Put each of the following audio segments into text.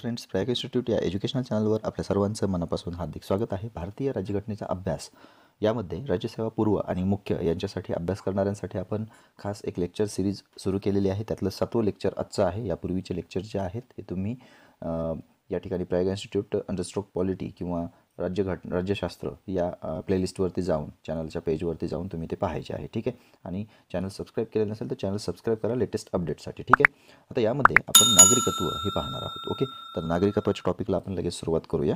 friends Prayag institute या educational चॅनलवर आपल्या सर्वांचं मनापासून हार्दिक स्वागत आहे भारतीय राज्यघटनेचा अभ्यास यामध्ये राज्यसेवा पूर्व आणि मुख्य यांच्यासाठी अभ्यास करणाऱ्यांसाठी आपण खास एक लेक्चर सिरीज सुरू केलेली आहे त्यातलं सातवं लेक्चर आजचं आहे यापूर्वीचे लेक्चर जे आहेत ते तुम्ही या ठिकाणी प्रयाग इन्स्टिट्यूट अंडरस्ट्रोक पॉलिटी किंवा राज्यघट राज्यशास्त्र या प्लेलिस्टवरती जाऊन चॅनलच्या पेजवरती जाऊन तुम्ही ते पाहायचे आहे ठीक आहे आणि चॅनल सबस्क्राईब केलेलं नसेल तर चॅनल सबस्क्राईब करा लेटेस्ट अपडेटसाठी ठीक आहे आता यामध्ये आपण नागरिकत्व हे पाहणार आहोत ओके तर नागरिकत्वाच्या टॉपिकला आपण लगेच सुरुवात करूया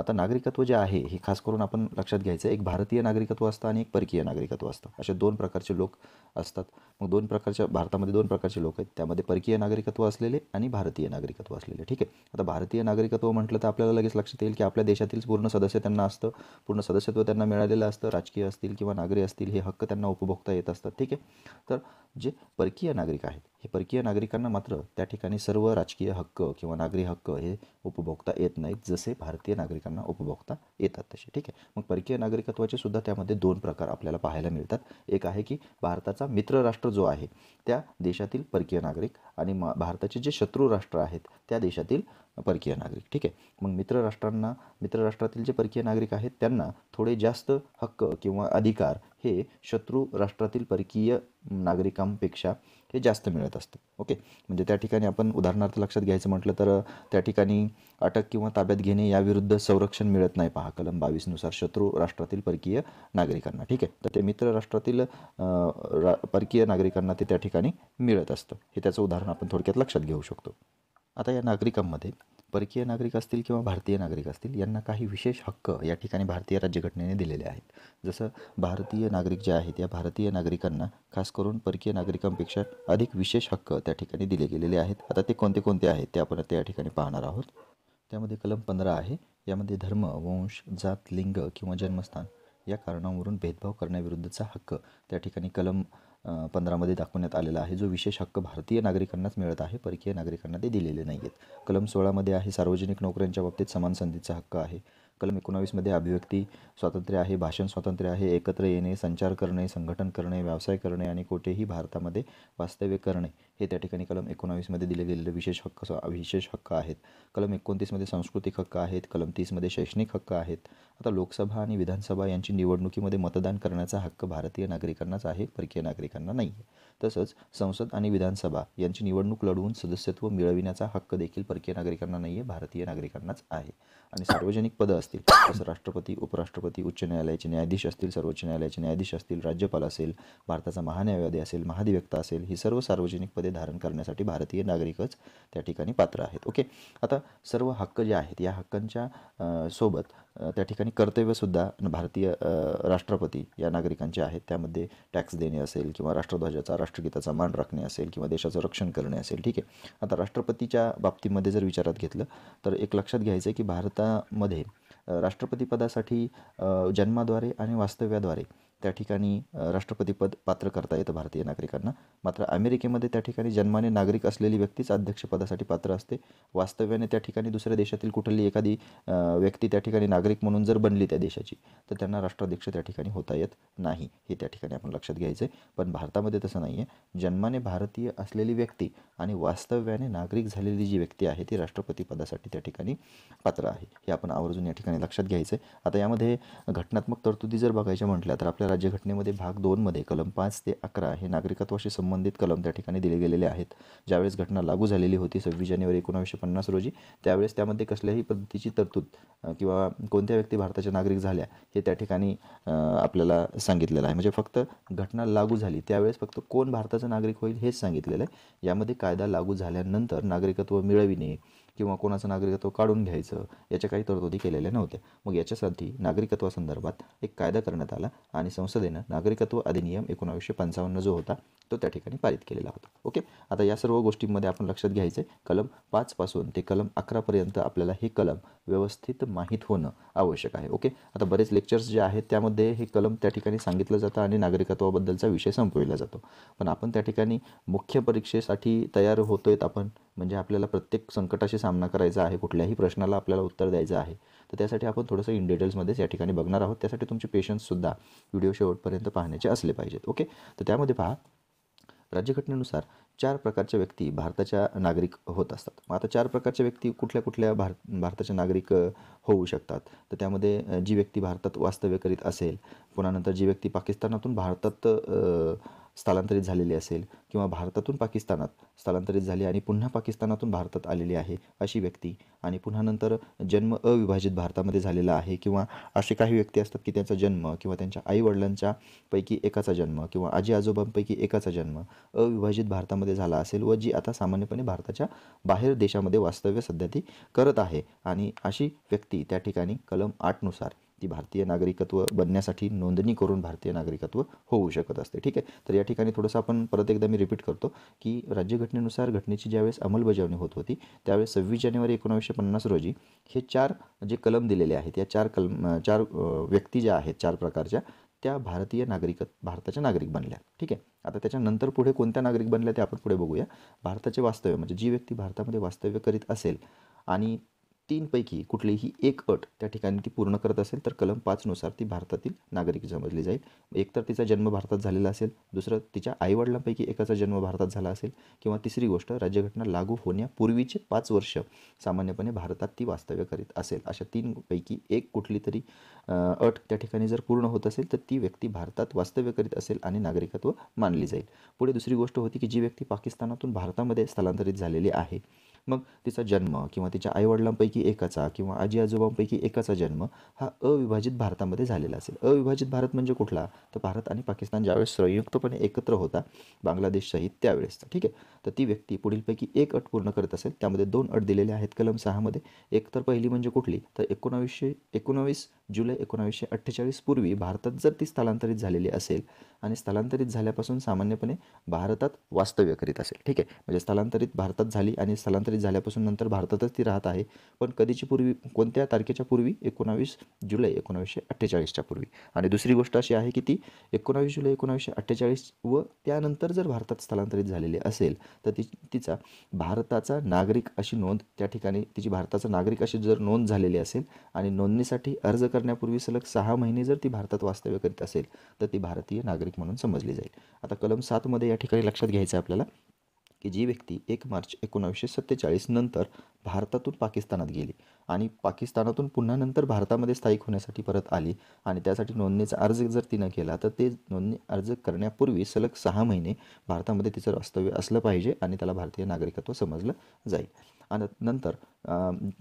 आता नागरिकत्व जे आहे हे खास करून आपण लक्षात घ्यायचं एक भारतीय नागरिकत्व असतं आणि एक परकीय नागरिकत्व असतं असे दोन प्रकारचे लोक असतात मग दोन प्रकारच्या भारतामध्ये दोन प्रकारचे लोक आहेत त्यामध्ये परकीय नागरिकत्व असलेले आणि भारतीय नागरिकत्व असलेले ठीक आहे आता भारतीय नागरिकत्व म्हटलं तर आपल्याला लगेच लक्षात येईल की आपल्या देशातील पूर्ण सदस्य त्यांना असतं पूर्ण सदस्यत्व त्यांना मिळालेलं असतं राजकीय असतील किंवा नागरी असतील हे हक्क त्यांना उपभोगता येत असतात ठीक आहे तर जे परकीय नागरिक आहेत हे परकीय नागरिकांना मात्र त्या ठिकाणी सर्व राजकीय हक्क किंवा नागरी हक्क हे उपभोगता येत नाहीत जसे भारतीय नागरिकांना उपभोगता येतात तसे ठीक आहे मग परकीय नागरिकत्वाचे सुद्धा त्यामध्ये दोन प्रकार आपल्याला पाहायला मिळतात एक आहे की भारताचा मित्र राष्ट्र जो आहे त्या देशातील परकीय नागरिक आणि भारताचे जे शत्रू राष्ट्र आहेत त्या देशातील परकीय नागरिक ठीक आहे मग मित्र राष्ट्रांना मित्र राष्ट्रातील जे परकीय नागरिक आहेत त्यांना थोडे जास्त हक्क किंवा अधिकार हे शत्रू राष्ट्रातील परकीय नागरिकांपेक्षा हे जास्त मिळत असतं ओके म्हणजे त्या ठिकाणी आपण उदाहरणार्थ लक्षात घ्यायचं म्हटलं तर त्या ठिकाणी अटक किंवा ताब्यात घेणे याविरुद्ध संरक्षण मिळत नाही पहा कलम बावीसनुसार शत्रू राष्ट्रातील परकीय नागरिकांना ठीक आहे तर ते मित्र राष्ट्रातील परकीय नागरिकांना ते त्या ठिकाणी मिळत असतं हे त्याचं उदाहरण आपण थोडक्यात लक्षात घेऊ शकतो आता या नागरिकांमध्ये परकीय नागरिक असतील किंवा भारतीय नागरिक असतील यांना काही विशेष हक्क या ठिकाणी भारतीय राज्यघटनेने दिलेले आहेत जसं भारतीय नागरिक जे आहेत या भारतीय नागरिकांना खास करून परकीय नागरिकांपेक्षा अधिक विशेष हक्क त्या ठिकाणी दिले गेलेले आहेत आता ते कोणते कोणते आहेत ते आपण त्या ठिकाणी पाहणार आहोत त्यामध्ये कलम पंधरा आहे यामध्ये धर्म वंश जात लिंग किंवा जन्मस्थान या कारणावरून भेदभाव करण्याविरुद्धचा हक्क त्या ठिकाणी कलम पंधरामध्ये दाखवण्यात आलेला आहे जो विशेष हक्क भारतीय नागरिकांनाच मिळत आहे परकीय नागरिकांना ते दिलेले नाही आहेत कलम सोळामध्ये आहे सार्वजनिक नोकऱ्यांच्या बाबतीत समान संधीचा हक्क आहे कलम एकोणावीसमध्ये अभिव्यक्ती स्वातंत्र्य आहे भाषण स्वातंत्र्य आहे एकत्र येणे संचार करणे संघटन करणे व्यवसाय करणे आणि कोठेही भारतामध्ये वास्तव्य करणे हे त्या ठिकाणी कलम एकोणावीसमध्ये दिले गेलेले विशेष हक्क विशेष हक्क आहेत कलम एकोणतीसमध्ये सांस्कृतिक हक्क आहेत कलम तीसमध्ये शैक्षणिक हक्क आहेत आता लोकसभा आणि विधानसभा यांची निवडणुकीमध्ये मतदान करण्याचा हक्क भारतीय नागरिकांनाच आहे परकीय नागरिकांना नाही तसंच संसद आणि विधानसभा यांची निवडणूक लढवून सदस्यत्व मिळविण्याचा हक्क देखील परकीय नागरिकांना नाही आहे भारतीय नागरिकांनाच आहे आणि सार्वजनिक पदं असतील जसं राष्ट्रपती उपराष्ट्रपती उच्च न्यायालयाचे न्यायाधीश असतील सर्वोच्च न्यायालयाचे न्यायाधीश असतील राज्यपाल असेल भारताचा महान्यायवादी असेल महाधिवक्ता असेल ही सर्व सार्वजनिक पदे धारण करण्यासाठी भारतीय नागरिकच त्या ठिकाणी पात्र आहेत ओके आता सर्व हक्क जे आहेत या हक्कांच्या सोबत त्या ठिकाणी कर्तव्यसुद्धा भारतीय राष्ट्रपती या नागरिकांचे आहेत त्यामध्ये टॅक्स देणे असेल किंवा राष्ट्रध्वजाचा राष्ट्रगीताचा मान राखणे असेल किंवा देशाचं रक्षण करणे असेल ठीक आहे आता राष्ट्रपतीच्या बाबतीमध्ये जर विचारात घेतलं तर एक लक्षात घ्यायचं आहे की भारतामध्ये राष्ट्रपतीपदासाठी जन्माद्वारे आणि वास्तव्याद्वारे त्या ठिकाणी राष्ट्रपतीपद पात्र करता येतं भारतीय नागरिकांना मात्र अमेरिकेमध्ये त्या ठिकाणी जन्माने नागरिक असलेली व्यक्तीच अध्यक्षपदासाठी पात्र असते वास्तव्याने त्या ठिकाणी दुसऱ्या देशातील कुठली एखादी व्यक्ती त्या ठिकाणी नागरिक म्हणून जर बनली त्या देशाची तर त्यांना राष्ट्राध्यक्ष त्या ठिकाणी होता येत नाही हे त्या ठिकाणी आपण लक्षात घ्यायचं आहे पण भारतामध्ये तसं नाही आहे जन्माने भारतीय असलेली व्यक्ती आणि वास्तव्याने नागरिक झालेली जी व्यक्ती आहे ती राष्ट्रपतीपदासाठी त्या ठिकाणी पात्र आहे हे आपण आवर्जून या ठिकाणी लक्षात घ्यायचं आहे आता यामध्ये घटनात्मक तरतुदी जर बघायच्या म्हटल्या तर आपल्याला राज्यघटनेमध्ये भाग दोनमध्ये कलम पाच ते अकरा हे नागरिकत्वाशी संबंधित कलम त्या ठिकाणी दिले गेलेले आहेत ज्यावेळेस घटना लागू झालेली होती सव्वीस जानेवारी एकोणावीसशे पन्नास रोजी त्यावेळेस त्यामध्ये कसल्याही पद्धतीची तरतूद किंवा कोणत्या व्यक्ती भारताच्या नागरिक झाल्या हे त्या ठिकाणी आपल्याला सांगितलेलं आहे म्हणजे फक्त घटना लागू झाली त्यावेळेस फक्त कोण भारताचा नागरिक होईल हेच सांगितलेलं आहे यामध्ये कायदा लागू झाल्यानंतर नागरिकत्व मिळविणे किंवा कोणाचं नागरिकत्व काढून घ्यायचं याच्या काही तरतुदी केलेल्या नव्हत्या मग याच्यासाठी नागरिकत्वासंदर्भात एक कायदा करण्यात आला आणि संसदेनं नागरिकत्व अधिनियम एकोणावीसशे पंचावन्न जो होता तो त्या ठिकाणी पारित केलेला होता ओके आता या सर्व गोष्टींमध्ये आपण लक्षात घ्यायचं आहे कलम पाचपासून ते कलम अकरापर्यंत आपल्याला हे कलम व्यवस्थित माहीत होणं आवश्यक आहे ओके आता बरेच लेक्चर्स जे आहेत त्यामध्ये हे कलम त्या ठिकाणी सांगितलं जातं आणि नागरिकत्वाबद्दलचा विषय संपविला जातो पण आपण त्या ठिकाणी मुख्य परीक्षेसाठी तयार होतोय आपण म्हणजे आपल्याला प्रत्येक संकटाशी सामना करायचा आहे कुठल्याही प्रश्नाला आपल्याला उत्तर द्यायचं आहे तर त्यासाठी आपण थोडंसं इन डिटेल्समध्येच या ठिकाणी बघणार आहोत त्यासाठी तुमचे पेशन्ससुद्धा व्हिडिओ शेवटपर्यंत पाहण्याचे असले पाहिजेत ओके तर त्यामध्ये पहा राज्यघटनेनुसार चार प्रकारच्या व्यक्ती भारताच्या नागरिक होत असतात मग आता चार प्रकारच्या व्यक्ती कुठल्या कुठल्या भार भारताच्या नागरिक होऊ शकतात तर त्यामध्ये जी व्यक्ती भारतात वास्तव्य करीत असेल पुन्हा नंतर जी व्यक्ती पाकिस्तानातून भारतात स्थलांतरित झालेली असेल किंवा भारतातून पाकिस्तानात स्थलांतरित झाली आणि पुन्हा पाकिस्तानातून भारतात आलेली आहे अशी व्यक्ती आणि पुन्हा नंतर जन्म अविभाजित भारतामध्ये झालेला आहे किंवा असे काही व्यक्ती असतात की त्यांचा जन्म किंवा त्यांच्या आईवडिलांच्यापैकी एकाचा जन्म किंवा आजी आजोबांपैकी एकाचा जन्म अविभाजित भारतामध्ये झाला असेल व जी आता सामान्यपणे भारताच्या बाहेर देशामध्ये वास्तव्य सध्या ती करत आहे आणि अशी व्यक्ती त्या ठिकाणी कलम आठनुसार ती भारतीय नागरिकत्व बनण्यासाठी नोंदणी करून भारतीय नागरिकत्व होऊ शकत असते ठीक आहे तर या ठिकाणी थोडंसं आपण परत एकदा मी रिपीट करतो की राज्यघटनेनुसार घटनेची ज्यावेळेस अंमलबजावणी होत होती त्यावेळेस सव्वीस जानेवारी एकोणावीसशे पन्नास रोजी हे चार जे कलम दिलेले आहेत या चार कलम चार व्यक्ती ज्या आहेत चार प्रकारच्या त्या भारतीय नागरिक भारताच्या नागरिक बनल्या ठीक आहे आता त्याच्यानंतर पुढे कोणत्या नागरिक बनल्या ते आपण पुढे बघूया भारताचे वास्तव्य म्हणजे जी व्यक्ती भारतामध्ये वास्तव्य करीत असेल आणि तीनपैकी कुठलीही एक अट त्या ठिकाणी ती पूर्ण करत असेल तर कलम पाचनुसार ती भारतातील नागरिक समजली जाईल एकतर तिचा जन्म भारतात झालेला असेल दुसरं तिच्या आईवडिलांपैकी एकाचा जन्म भारतात झाला असेल किंवा तिसरी गोष्ट राज्यघटना लागू होण्यापूर्वीचे पाच वर्ष सामान्यपणे भारतात ती वास्तव्य करीत असेल अशा तीनपैकी एक कुठली तरी अट त्या ठिकाणी जर पूर्ण होत असेल तर ती व्यक्ती भारतात वास्तव्य करीत असेल आणि नागरिकत्व मानली जाईल पुढे दुसरी गोष्ट होती की जी व्यक्ती पाकिस्तानातून भारतामध्ये स्थलांतरित झालेली आहे मग तिचा जन्म किंवा तिच्या आईवडिलांपैकी एकाचा किंवा आजी आजोबांपैकी एकाचा जन्म हा अविभाजित भारतामध्ये झालेला असेल अविभाजित भारत म्हणजे कुठला तर भारत आणि पाकिस्तान ज्यावेळेस संयुक्तपणे एकत्र होता बांगलादेशसहित त्यावेळेसचा ठीक आहे तर ती व्यक्ती पुढीलपैकी एक अट पूर्ण करत असेल त्यामध्ये दोन अट दिलेल्या आहेत कलम सहामध्ये एक तर पहिली म्हणजे कुठली तर एकोणावीसशे एकोणावीस जुलै एकोणावीसशे अठ्ठेचाळीस पूर्वी भारतात जर ती स्थलांतरित झालेली असेल आणि स्थलांतरित झाल्यापासून सामान्यपणे भारतात वास्तव्य करीत असेल ठीक आहे म्हणजे स्थलांतरित भारतात झाली आणि स्थलांतरित झाल्यापासून नंतर भारतातच ती राहत आहे पण कधीची पूर्वी कोणत्या तारखेच्या पूर्वी एकोणावीस जुलै एकोणावीसशे अठ्ठेचाळीसच्या पूर्वी आणि दुसरी गोष्ट अशी आहे की ती एकोणावीस जुलै एकोणावीसशे अठ्ठेचाळीस व त्यानंतर जर भारतात स्थलांतरित झालेली असेल तर ती तिचा भारताचा नागरिक अशी नोंद त्या ठिकाणी तिची भारताचा नागरिक अशी जर नोंद झालेली असेल आणि नोंदणीसाठी अर्ज करण्यापूर्वी सलग सहा महिने जर ती भारतात वास्तव्य करीत असेल तर ती भारतीय नागरिक म्हणून समजली जाईल आता कलम सातमध्ये या ठिकाणी लक्षात घ्यायचं आहे आपल्याला की जी व्यक्ती एक मार्च एकोणावीसशे सत्तेचाळीस नंतर भारतातून पाकिस्तानात गेली आणि पाकिस्तानातून पुन्हा नंतर भारतामध्ये स्थायिक होण्यासाठी परत आली आणि त्यासाठी नोंदणीचा अर्ज जर तिनं केला तर ते नोंदणी अर्ज करण्यापूर्वी सलग सहा महिने भारतामध्ये तिचं वास्तव्य असलं पाहिजे आणि त्याला भारतीय नागरिकत्व समजलं जाईल आणि नंतर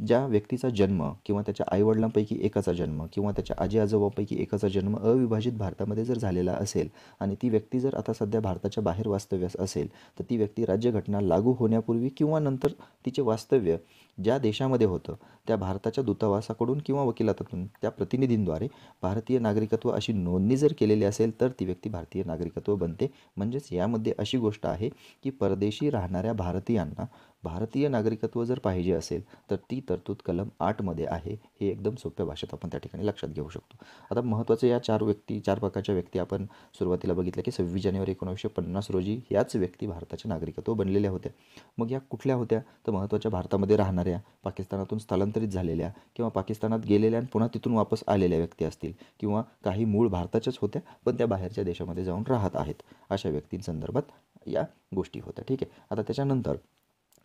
ज्या व्यक्तीचा जन्म किंवा त्याच्या आईवडिलांपैकी एकाचा जन्म किंवा त्याच्या आजी आजोबापैकी एकाचा जन्म अविभाजित भारतामध्ये जर झालेला असेल आणि ती व्यक्ती जर आता सध्या भारताच्या बाहेर वास्तव्यास असेल तर ती व्यक्ती राज्यघटना लागू होण्यापूर्वी किंवा नंतर तिचे वास्तव्य ज्या देशामध्ये होतं त्या भारताच्या दूतावासाकडून किंवा वकिलातून त्या प्रतिनिधींद्वारे भारतीय नागरिकत्व अशी नोंदणी जर केलेली असेल तर ती व्यक्ती भारतीय नागरिकत्व बनते म्हणजेच यामध्ये अशी गोष्ट आहे की परदेशी राहणाऱ्या भारतीयांना भारतीय नागरिकत्व जर पाहिजे असेल तर ती तरतूद कलम आठमध्ये आहे हे एकदम सोप्या भाषेत आपण त्या ठिकाणी लक्षात घेऊ शकतो आता महत्त्वाचं या चार व्यक्ती चार प्रकारच्या व्यक्ती आपण सुरुवातीला बघितलं की सव्वीस जानेवारी एकोणीसशे पन्नास रोजी याच व्यक्ती भारताच्या नागरिकत्व बनलेल्या होत्या मग या कुठल्या होत्या तर महत्त्वाच्या भारतामध्ये राहणाऱ्या पाकिस्तानातून स्थलांतरित झालेल्या किंवा पाकिस्तानात गेलेल्या आणि पुन्हा तिथून वापस आलेल्या व्यक्ती असतील किंवा काही मूळ भारताच्याच होत्या पण त्या बाहेरच्या देशामध्ये जाऊन राहत आहेत अशा व्यक्तींसंदर्भात या गोष्टी होत्या ठीक आहे आता त्याच्यानंतर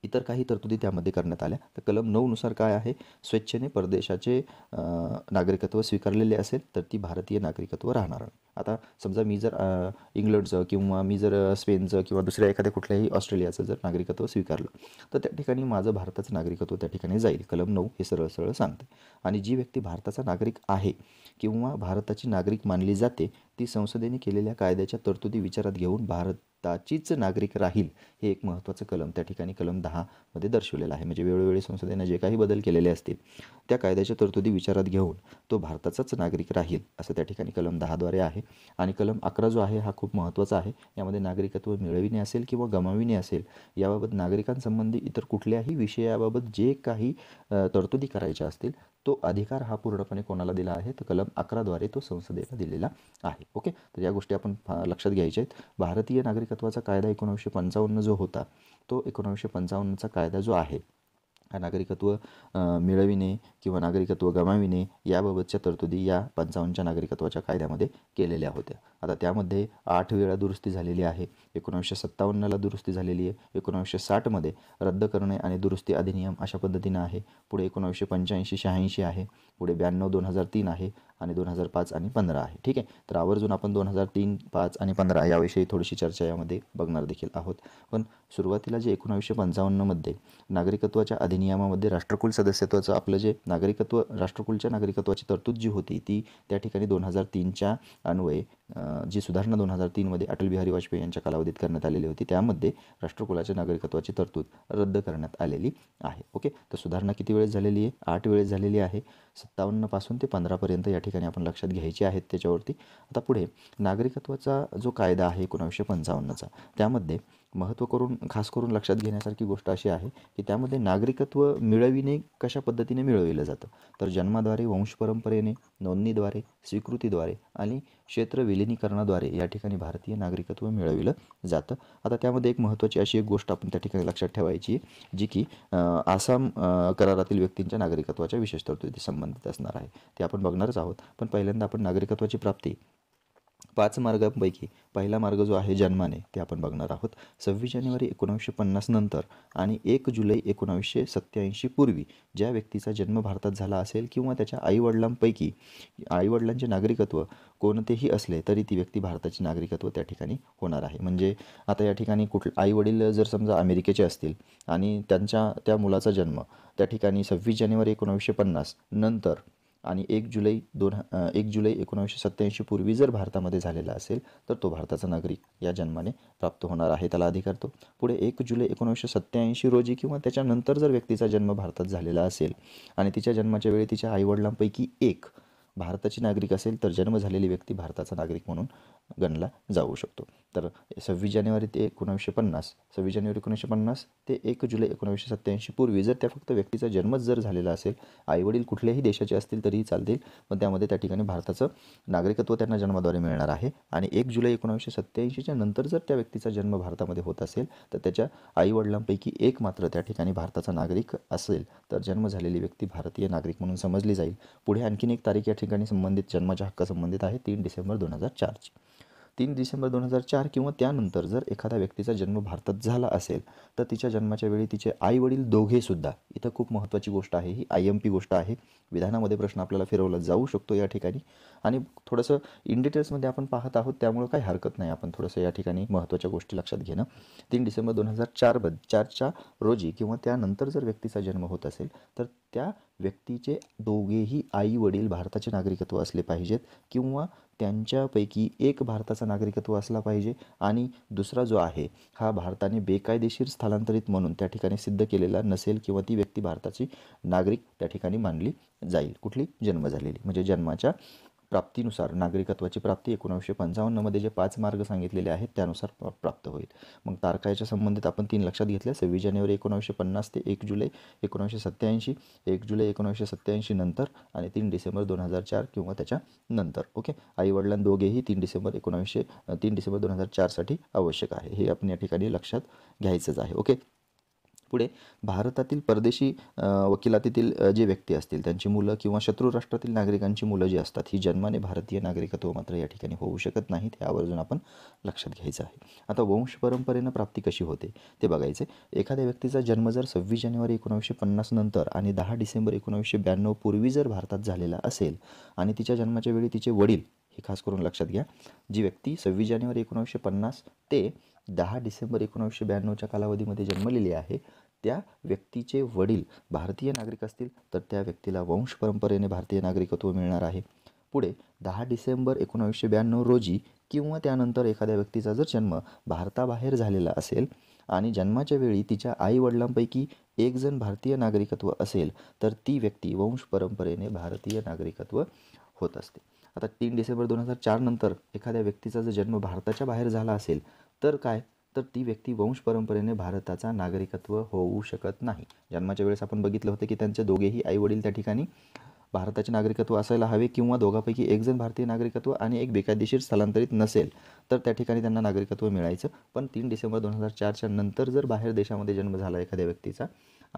इतर काही तरतुदी त्यामध्ये करण्यात आल्या तर कलम नऊनुसार काय आहे स्वेच्छेने परदेशाचे नागरिकत्व स्वीकारलेले असेल तर ती भारतीय नागरिकत्व राहणार आता समजा मी जर इंग्लंडचं किंवा मी जर स्पेनचं किंवा दुसऱ्या एखाद्या कुठल्याही ऑस्ट्रेलियाचं जर नागरिकत्व स्वीकारलं तर त्या ठिकाणी माझं भारताचं नागरिकत्व त्या ठिकाणी जाईल कलम नऊ हे सरळ सरळ सांगते आणि जी व्यक्ती भारताचा नागरिक आहे किंवा भारताची नागरिक मानली जाते ती संसदेने केलेल्या कायद्याच्या तरतुदी विचारात घेऊन भारत भारताचीच नागरिक राहील हे एक महत्त्वाचं कलम त्या ठिकाणी कलम दहामध्ये दर्शवलेलं आहे म्हणजे वेळोवेळी संसदेने जे काही बदल केलेले असतील त्या कायद्याच्या तरतुदी विचारात घेऊन तो भारताचाच नागरिक राहील असं त्या ठिकाणी कलम दहाद्वारे आहे आणि कलम अकरा जो आहे हा खूप महत्त्वाचा आहे यामध्ये नागरिकत्व मिळविणे असेल किंवा गमाविणे असेल याबाबत नागरिकांसंबंधी इतर कुठल्याही विषयाबाबत जे काही तरतुदी करायच्या असतील तो अधिकार हा पूर्णपणे कोणाला दिला आहे तर कलम अकराद्वारे तो संसदेला दिलेला आहे ओके तर या गोष्टी आपण लक्षात घ्यायच्या आहेत भारतीय नागरिकत्वाचा कायदा एकोणावीसशे पंचावन्न जो होता तो एकोणावीसशे पंचावन्नचा कायदा जो आहे नागरिकत्व मिळविणे किंवा नागरिकत्व गमाविणे याबाबतच्या तरतुदी या पंचावन्नच्या नागरिकत्वाच्या कायद्यामध्ये केलेल्या होत्या आता त्यामध्ये आठ वेळा दुरुस्ती झालेली आहे एकोणीसशे सत्तावन्नला दुरुस्ती झालेली आहे एकोणीसशे साठमध्ये रद्द करणे आणि दुरुस्ती अधिनियम अशा पद्धतीनं आहे पुढे एकोणीसशे पंच्याऐंशी शहाऐंशी आहे पुढे ब्याण्णव दोन हजार तीन आहे आणि दोन हजार पाच आणि पंधरा आहे ठीक आहे तर आवर्जून आपण दोन हजार तीन पाच आणि पंधरा याविषयी थोडीशी चर्चा यामध्ये बघणार देखील आहोत पण सुरुवातीला जे एकोणावीसशे पंचावन्नमध्ये नागरिकत्वाच्या अधिनियमामध्ये राष्ट्रकुल सदस्यत्वाचं आपलं जे नागरिकत्व राष्ट्रकुलच्या नागरिकत्वाची तरतूद जी होती ती त्या ठिकाणी दोन हजार तीनच्या अन्वये जी सुधारणा दोन हजार तीनमध्ये अटल बिहारी वाजपेयी यांच्या कालावधीत करण्यात आलेली होती त्यामध्ये राष्ट्रकुलाच्या नागरिकत्वाची तरतूद रद्द करण्यात आलेली आहे ओके तर सुधारणा किती वेळेस झालेली आहे आठ वेळेस झालेली आहे सत्तावन्नपासून ते पंधरापर्यंत या ठिकाणी आपण लक्षात घ्यायची आहेत त्याच्यावरती आता पुढे नागरिकत्वाचा जो कायदा आहे एकोणावीसशे पंचावन्नचा त्यामध्ये महत्त्व करून खास करून लक्षात घेण्यासारखी गोष्ट अशी आहे की त्यामध्ये नागरिकत्व मिळविणे कशा पद्धतीने मिळविलं जातं तर जन्माद्वारे वंशपरंपरेने नोंदणीद्वारे स्वीकृतीद्वारे आणि क्षेत्र विलिनीकरणाद्वारे या ठिकाणी भारतीय नागरिकत्व मिळविलं जातं आता त्यामध्ये एक महत्त्वाची अशी एक गोष्ट आपण त्या ठिकाणी लक्षात ठेवायची जी की आसाम करारातील व्यक्तींच्या नागरिकत्वाच्या विशेष तरतुदी संबंधित असणार आहे ते आपण बघणारच आहोत पण पहिल्यांदा आपण नागरिकत्वाची प्राप्ती पाच मार्गांपैकी पहिला मार्ग जो आहे जन्माने ते आपण बघणार आहोत सव्वीस जानेवारी एकोणावीसशे पन्नास नंतर आणि एक जुलै एकोणावीसशे सत्त्याऐंशी पूर्वी ज्या व्यक्तीचा जन्म भारतात झाला असेल किंवा त्याच्या आईवडिलांपैकी आईवडिलांचे नागरिकत्व कोणतेही असले तरी ती व्यक्ती भारताचे नागरिकत्व त्या ठिकाणी होणार आहे म्हणजे आता या ठिकाणी कुठ आईवडील जर समजा अमेरिकेचे असतील आणि त्यांच्या त्या मुलाचा जन्म त्या ठिकाणी सव्वीस जानेवारी एकोणावीसशे पन्नास नंतर आणि एक जुलै दोन एक जुलै एकोणीसशे सत्त्याऐंशी पूर्वी जर भारतामध्ये झालेला असेल तर तो भारताचा नागरिक या जन्माने प्राप्त होणार आहे त्याला अधिकार तो पुढे एक जुलै एकोणीसशे सत्त्याऐंशी रोजी किंवा त्याच्यानंतर जर व्यक्तीचा जन्म भारतात झालेला असेल आणि तिच्या जन्माच्या वेळी तिच्या आईवडिलांपैकी एक भारताची नागरिक असेल तर जन्म झालेली व्यक्ती भारताचा नागरिक म्हणून गणला जाऊ शकतो तर सव्वीस जानेवारी ते एकोणावीसशे पन्नास सव्वीस जानेवारी एकोणीसशे पन्नास ते एक जुलै एकोणावीसशे सत्त्याऐंशी पूर्वी जर त्या फक्त व्यक्तीचा जन्मच जर झालेला असेल आईवडील कुठल्याही देशाचे असतील तरीही चालतील पण त्यामध्ये त्या ठिकाणी भारताचं नागरिकत्व त्यांना जन्माद्वारे मिळणार आहे आणि एक जुलै एकोणीसशे सत्त्याऐंशीच्या नंतर जर त्या व्यक्तीचा जन्म भारतामध्ये होत असेल तर त्याच्या आईवडिलांपैकी एक मात्र त्या ठिकाणी भारताचा नागरिक असेल तर जन्म झालेली व्यक्ती भारतीय नागरिक म्हणून समजली जाईल पुढे आणखीन एक तारीख या ठिकाणी संबंधित जन्माच्या संबंधित आहे तीन डिसेंबर दोन हजार चारची तीन डिसेंबर दोन हजार चार किंवा त्यानंतर जर एखादा व्यक्तीचा जन्म भारतात झाला असेल तर तिच्या जन्माच्या वेळी तिचे आई वडील दोघेसुद्धा इथं खूप महत्त्वाची गोष्ट आहे ही आय एम पी गोष्ट आहे विधानामध्ये प्रश्न आपल्याला फिरवला जाऊ शकतो या ठिकाणी आणि थोडंसं इन डिटेल्समध्ये आपण पाहत आहोत त्यामुळं काही हरकत नाही आपण थोडंसं या ठिकाणी महत्त्वाच्या गोष्टी लक्षात घेणं तीन डिसेंबर दोन हजार चार बद चारच्या रोजी किंवा त्यानंतर जर व्यक्तीचा जन्म होत असेल तर त्या व्यक्तीचे दोघेही आई वडील भारताचे नागरिकत्व असले पाहिजेत किंवा त्यांच्यापैकी एक भारताचा नागरिकत्व असला पाहिजे आणि दुसरा जो आहे हा भारताने बेकायदेशीर स्थलांतरित म्हणून त्या ठिकाणी सिद्ध केलेला नसेल किंवा ती व्यक्ती भारताची नागरिक त्या ठिकाणी मानली जाईल कुठली जन्म झालेली म्हणजे जन्माच्या प्राप्तीनुसार नागरिकत्वाची प्राप्ती एकोणावीसशे पंचावन्नमध्ये जे पाच मार्ग सांगितलेले आहेत त्यानुसार प्राप्त होईल मग तारखाच्या संबंधित आपण तीन लक्षात घेतल्या सव्वीस जानेवारी एकोणावीसशे पन्नास ते एक जुलै एकोणीसशे सत्त्याऐंशी एक जुलै एकोणीसशे सत्त्याऐंशी नंतर आणि तीन डिसेंबर दोन हजार चार किंवा त्याच्या नंतर ओके आईवडिलां दोघेही तीन डिसेंबर एकोणावीसशे तीन डिसेंबर दोन हजार चारसाठी आवश्यक आहे हे आपण या ठिकाणी लक्षात घ्यायचंच आहे ओके पुढे भारतातील परदेशी वकिलातीतील जे व्यक्ती असतील त्यांची मुलं किंवा शत्रू राष्ट्रातील नागरिकांची मुलं जी असतात ही जन्माने भारतीय नागरिकत्व मात्र या ठिकाणी होऊ शकत नाही हे आवर्जून आपण लक्षात घ्यायचं आहे आता वंश परंपरेनं प्राप्ती कशी होते ते बघायचे एखाद्या व्यक्तीचा जन्म जर सव्वीस जानेवारी एकोणीसशे पन्नास नंतर आणि दहा डिसेंबर एकोणीसशे ब्याण्णव पूर्वी जर भारतात झालेला असेल आणि तिच्या जन्माच्या वेळी तिचे वडील हे खास करून लक्षात घ्या जी व्यक्ती सव्वीस जानेवारी एकोणीसशे पन्नास ते दहा डिसेंबर एकोणावीसशे ब्याण्णवच्या कालावधीमध्ये जन्मलेली आहे त्या व्यक्तीचे वडील भारतीय नागरिक असतील तर त्या व्यक्तीला वंश परंपरेने भारतीय नागरिकत्व मिळणार आहे पुढे दहा डिसेंबर एकोणावीसशे ब्याण्णव रोजी किंवा त्यानंतर एखाद्या व्यक्तीचा जर जन्म भारताबाहेर झालेला असेल आणि जन्माच्या वेळी तिच्या आई वडिलांपैकी एक जण भारतीय नागरिकत्व असेल तर ती व्यक्ती वंश परंपरेने भारतीय नागरिकत्व होत असते आता तीन डिसेंबर दोन हजार चारनंतर एखाद्या व्यक्तीचा जर जन्म भारताच्या बाहेर झाला असेल तर काय तर ती व्यक्ती वंश परंपरेने भारताचा नागरिकत्व होऊ शकत नाही जन्माच्या वेळेस आपण बघितलं होतं की त्यांचे दोघेही आई वडील त्या ठिकाणी भारताचे नागरिकत्व असायला हवे किंवा दोघांपैकी जण भारतीय नागरिकत्व आणि एक बेकायदेशीर स्थलांतरित नसेल तर त्या ठिकाणी त्यांना नागरिकत्व मिळायचं पण तीन डिसेंबर दोन हजार चारच्या नंतर जर बाहेर देशामध्ये जन्म झाला एखाद्या व्यक्तीचा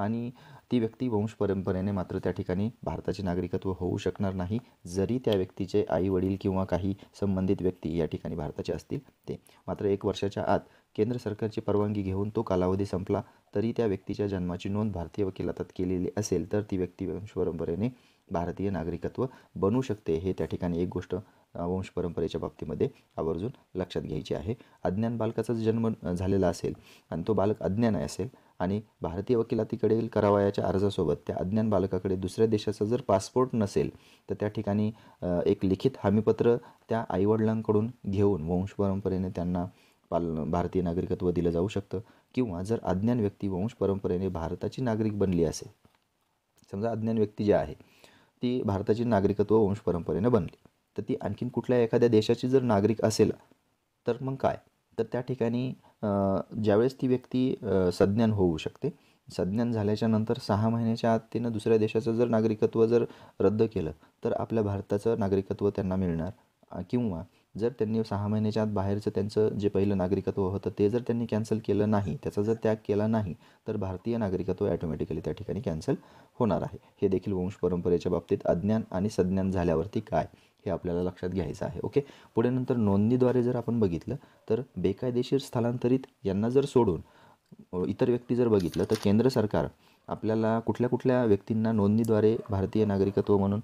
आणि ती व्यक्ती वंश परंपरेने मात्र त्या ठिकाणी भारताचे नागरिकत्व होऊ शकणार नाही जरी त्या व्यक्तीचे आई वडील किंवा काही संबंधित व्यक्ती या ठिकाणी भारताचे असतील ते मात्र एक वर्षाच्या आत केंद्र सरकारची परवानगी घेऊन तो कालावधी संपला तरी त्या व्यक्तीच्या जन्माची नोंद भारतीय वकिलातात केलेली असेल तर ती व्यक्ती वंश परंपरेने भारतीय नागरिकत्व बनू शकते हे त्या ठिकाणी एक गोष्ट वंश परंपरेच्या बाबतीमध्ये आवर्जून लक्षात घ्यायची आहे अज्ञान बालकाचा जन्म झालेला असेल आणि तो बालक अज्ञान असेल आणि भारतीय वकिलातीकडील करावयाच्या अर्जासोबत त्या अज्ञान बालकाकडे दुसऱ्या देशाचा जर पासपोर्ट नसेल तर त्या ठिकाणी एक लिखित हमीपत्र त्या आईवडिलांकडून घेऊन वंशपरंपरेने त्यांना पाल भारतीय नागरिकत्व दिलं जाऊ शकतं किंवा जर अज्ञान व्यक्ती वंशपरंपरेने भारताची नागरिक बनली असेल समजा अज्ञान व्यक्ती जी आहे ती भारताची नागरिकत्व वंशपरंपरेने बनली तर ती आणखीन कुठल्या एखाद्या देशाची जर नागरिक असेल तर मग काय तर त्या ठिकाणी ज्यावेळेस ती व्यक्ती सज्ञान होऊ शकते सज्ञान झाल्याच्या नंतर सहा महिन्याच्या आत तिनं दुसऱ्या देशाचं जर नागरिकत्व जर रद्द केलं तर आपल्या भारताचं नागरिकत्व त्यांना मिळणार किंवा जर त्यांनी सहा महिन्याच्या आत बाहेरचं त्यांचं जे पहिलं नागरिकत्व होतं ते जर त्यांनी कॅन्सल केलं नाही त्याचा जर त्याग केला नाही तर भारतीय नागरिकत्व ॲटोमॅटिकली त्या ठिकाणी कॅन्सल होणार आहे हे देखील वंश परंपरेच्या बाबतीत अज्ञान आणि सज्ञान झाल्यावरती काय हे आपल्याला लक्षात घ्यायचं आहे ओके पुढे नंतर नोंदणीद्वारे जर आपण बघितलं तर बेकायदेशीर स्थलांतरित यांना जर सोडून इतर व्यक्ती जर बघितलं तर केंद्र सरकार आपल्याला कुठल्या कुठल्या व्यक्तींना नोंदणीद्वारे भारतीय नागरिकत्व म्हणून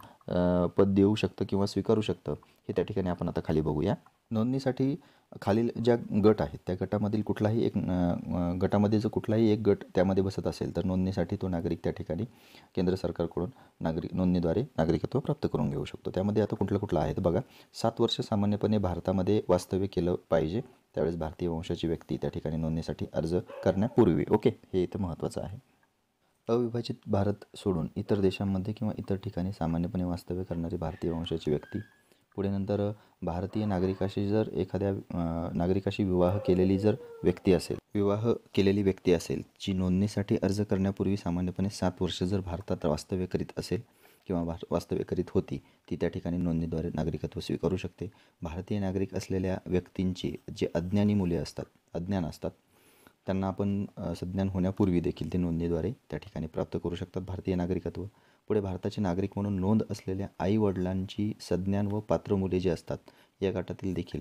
पद देऊ शकतं किंवा स्वीकारू शकतं हे त्या ठिकाणी आपण आता खाली बघूया नोंदणीसाठी खालील ज्या गट आहेत त्या गटामधील कुठलाही एक गटामध्ये जर कुठलाही एक गट त्यामध्ये बसत असेल तर नोंदणीसाठी तो नागरिक त्या ठिकाणी केंद्र सरकारकडून नागरिक नोंदणीद्वारे नागरिकत्व प्राप्त करून घेऊ शकतो त्यामध्ये आता कुठलं कुठलं आहे बघा सात वर्ष सामान्यपणे भारतामध्ये वास्तव्य केलं पाहिजे त्यावेळेस भारतीय वंशाची व्यक्ती त्या ठिकाणी नोंदणीसाठी अर्ज करण्यापूर्वी ओके हे इथं महत्त्वाचं आहे अविभाजित भारत सोडून इतर देशांमध्ये किंवा इतर ठिकाणी सामान्यपणे वास्तव्य करणारी भारतीय वंशाची व्यक्ती पुढे नंतर भारतीय नागरिकाशी जर एखाद्या नागरिकाशी विवाह केलेली जर व्यक्ती असेल विवाह केलेली व्यक्ती असेल जी नोंदणीसाठी अर्ज करण्यापूर्वी सामान्यपणे सात वर्ष जर भारतात वास्तव्य करीत असेल किंवा भार वास्तव्य करीत होती ती त्या ठिकाणी नोंदणीद्वारे नागरिकत्व स्वीकारू शकते भारतीय नागरिक असलेल्या व्यक्तींची जे अज्ञानी मुले असतात अज्ञान असतात त्यांना आपण सज्ञान होण्यापूर्वी देखील ते नोंदणीद्वारे त्या ठिकाणी प्राप्त करू शकतात भारतीय नागरिकत्व पुढे भारताचे नागरिक म्हणून नोंद असलेल्या आई वडिलांची सज्ञान व पात्र मुले जी असतात या गटातील देखील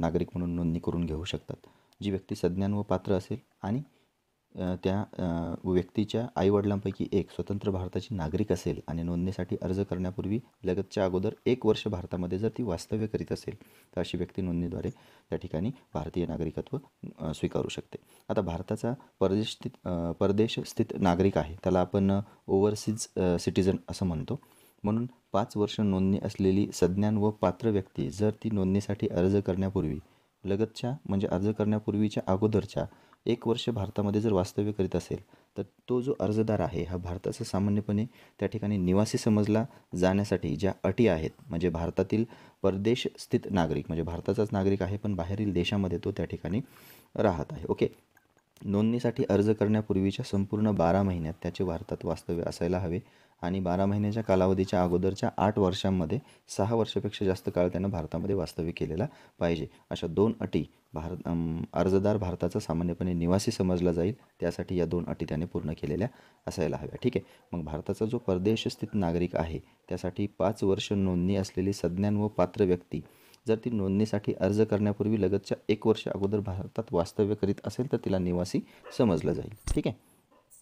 नागरिक म्हणून नोंदणी करून घेऊ शकतात जी व्यक्ती सज्ञान व पात्र असेल आणि त्या व्यक्तीच्या आईवडिलांपैकी एक स्वतंत्र भारताची नागरिक असेल आणि नोंदणीसाठी अर्ज करण्यापूर्वी लगतच्या अगोदर एक वर्ष भारतामध्ये जर ती वास्तव्य करीत असेल तर अशी व्यक्ती नोंदणीद्वारे त्या ठिकाणी भारतीय नागरिकत्व स्वीकारू शकते आता भारताचा परदेश स्थित परदेश स्थित नागरिक आहे त्याला आपण ओव्हरसीज सिटिझन असं म्हणतो म्हणून पाच वर्ष नोंदणी असलेली सज्ञान व पात्र व्यक्ती जर ती नोंदणीसाठी अर्ज करण्यापूर्वी लगतच्या म्हणजे अर्ज करण्यापूर्वीच्या अगोदरच्या एक वर्ष भारतामध्ये जर वास्तव्य करीत असेल तर तो जो अर्जदार आहे हा भारताचा सामान्यपणे त्या ठिकाणी निवासी समजला जाण्यासाठी ज्या अटी आहेत म्हणजे भारतातील परदेश स्थित नागरिक म्हणजे भारताचाच नागरिक आहे पण बाहेरील देशामध्ये तो त्या ठिकाणी राहत आहे ओके नोंदणीसाठी अर्ज करण्यापूर्वीच्या संपूर्ण बारा महिन्यात त्याचे भारतात वास्तव्य असायला हवे आणि बारा महिन्याच्या कालावधीच्या अगोदरच्या आठ वर्षांमध्ये सहा वर्षापेक्षा जास्त काळ त्यानं भारतामध्ये वास्तव्य केलेला पाहिजे अशा दोन अटी भारत अर्जदार भारताचा सामान्यपणे निवासी समजला जाईल त्यासाठी या दोन अटी त्याने पूर्ण केलेल्या असायला हव्या ठीक आहे मग भारताचा जो परदेशस्थित नागरिक आहे त्यासाठी पाच वर्ष नोंदणी असलेली सज्ञान व पात्र व्यक्ती जर ती नोंदणीसाठी अर्ज करण्यापूर्वी लगतच्या एक वर्ष अगोदर भारतात वास्तव्य करीत असेल तर तिला निवासी समजलं जाईल ठीक आहे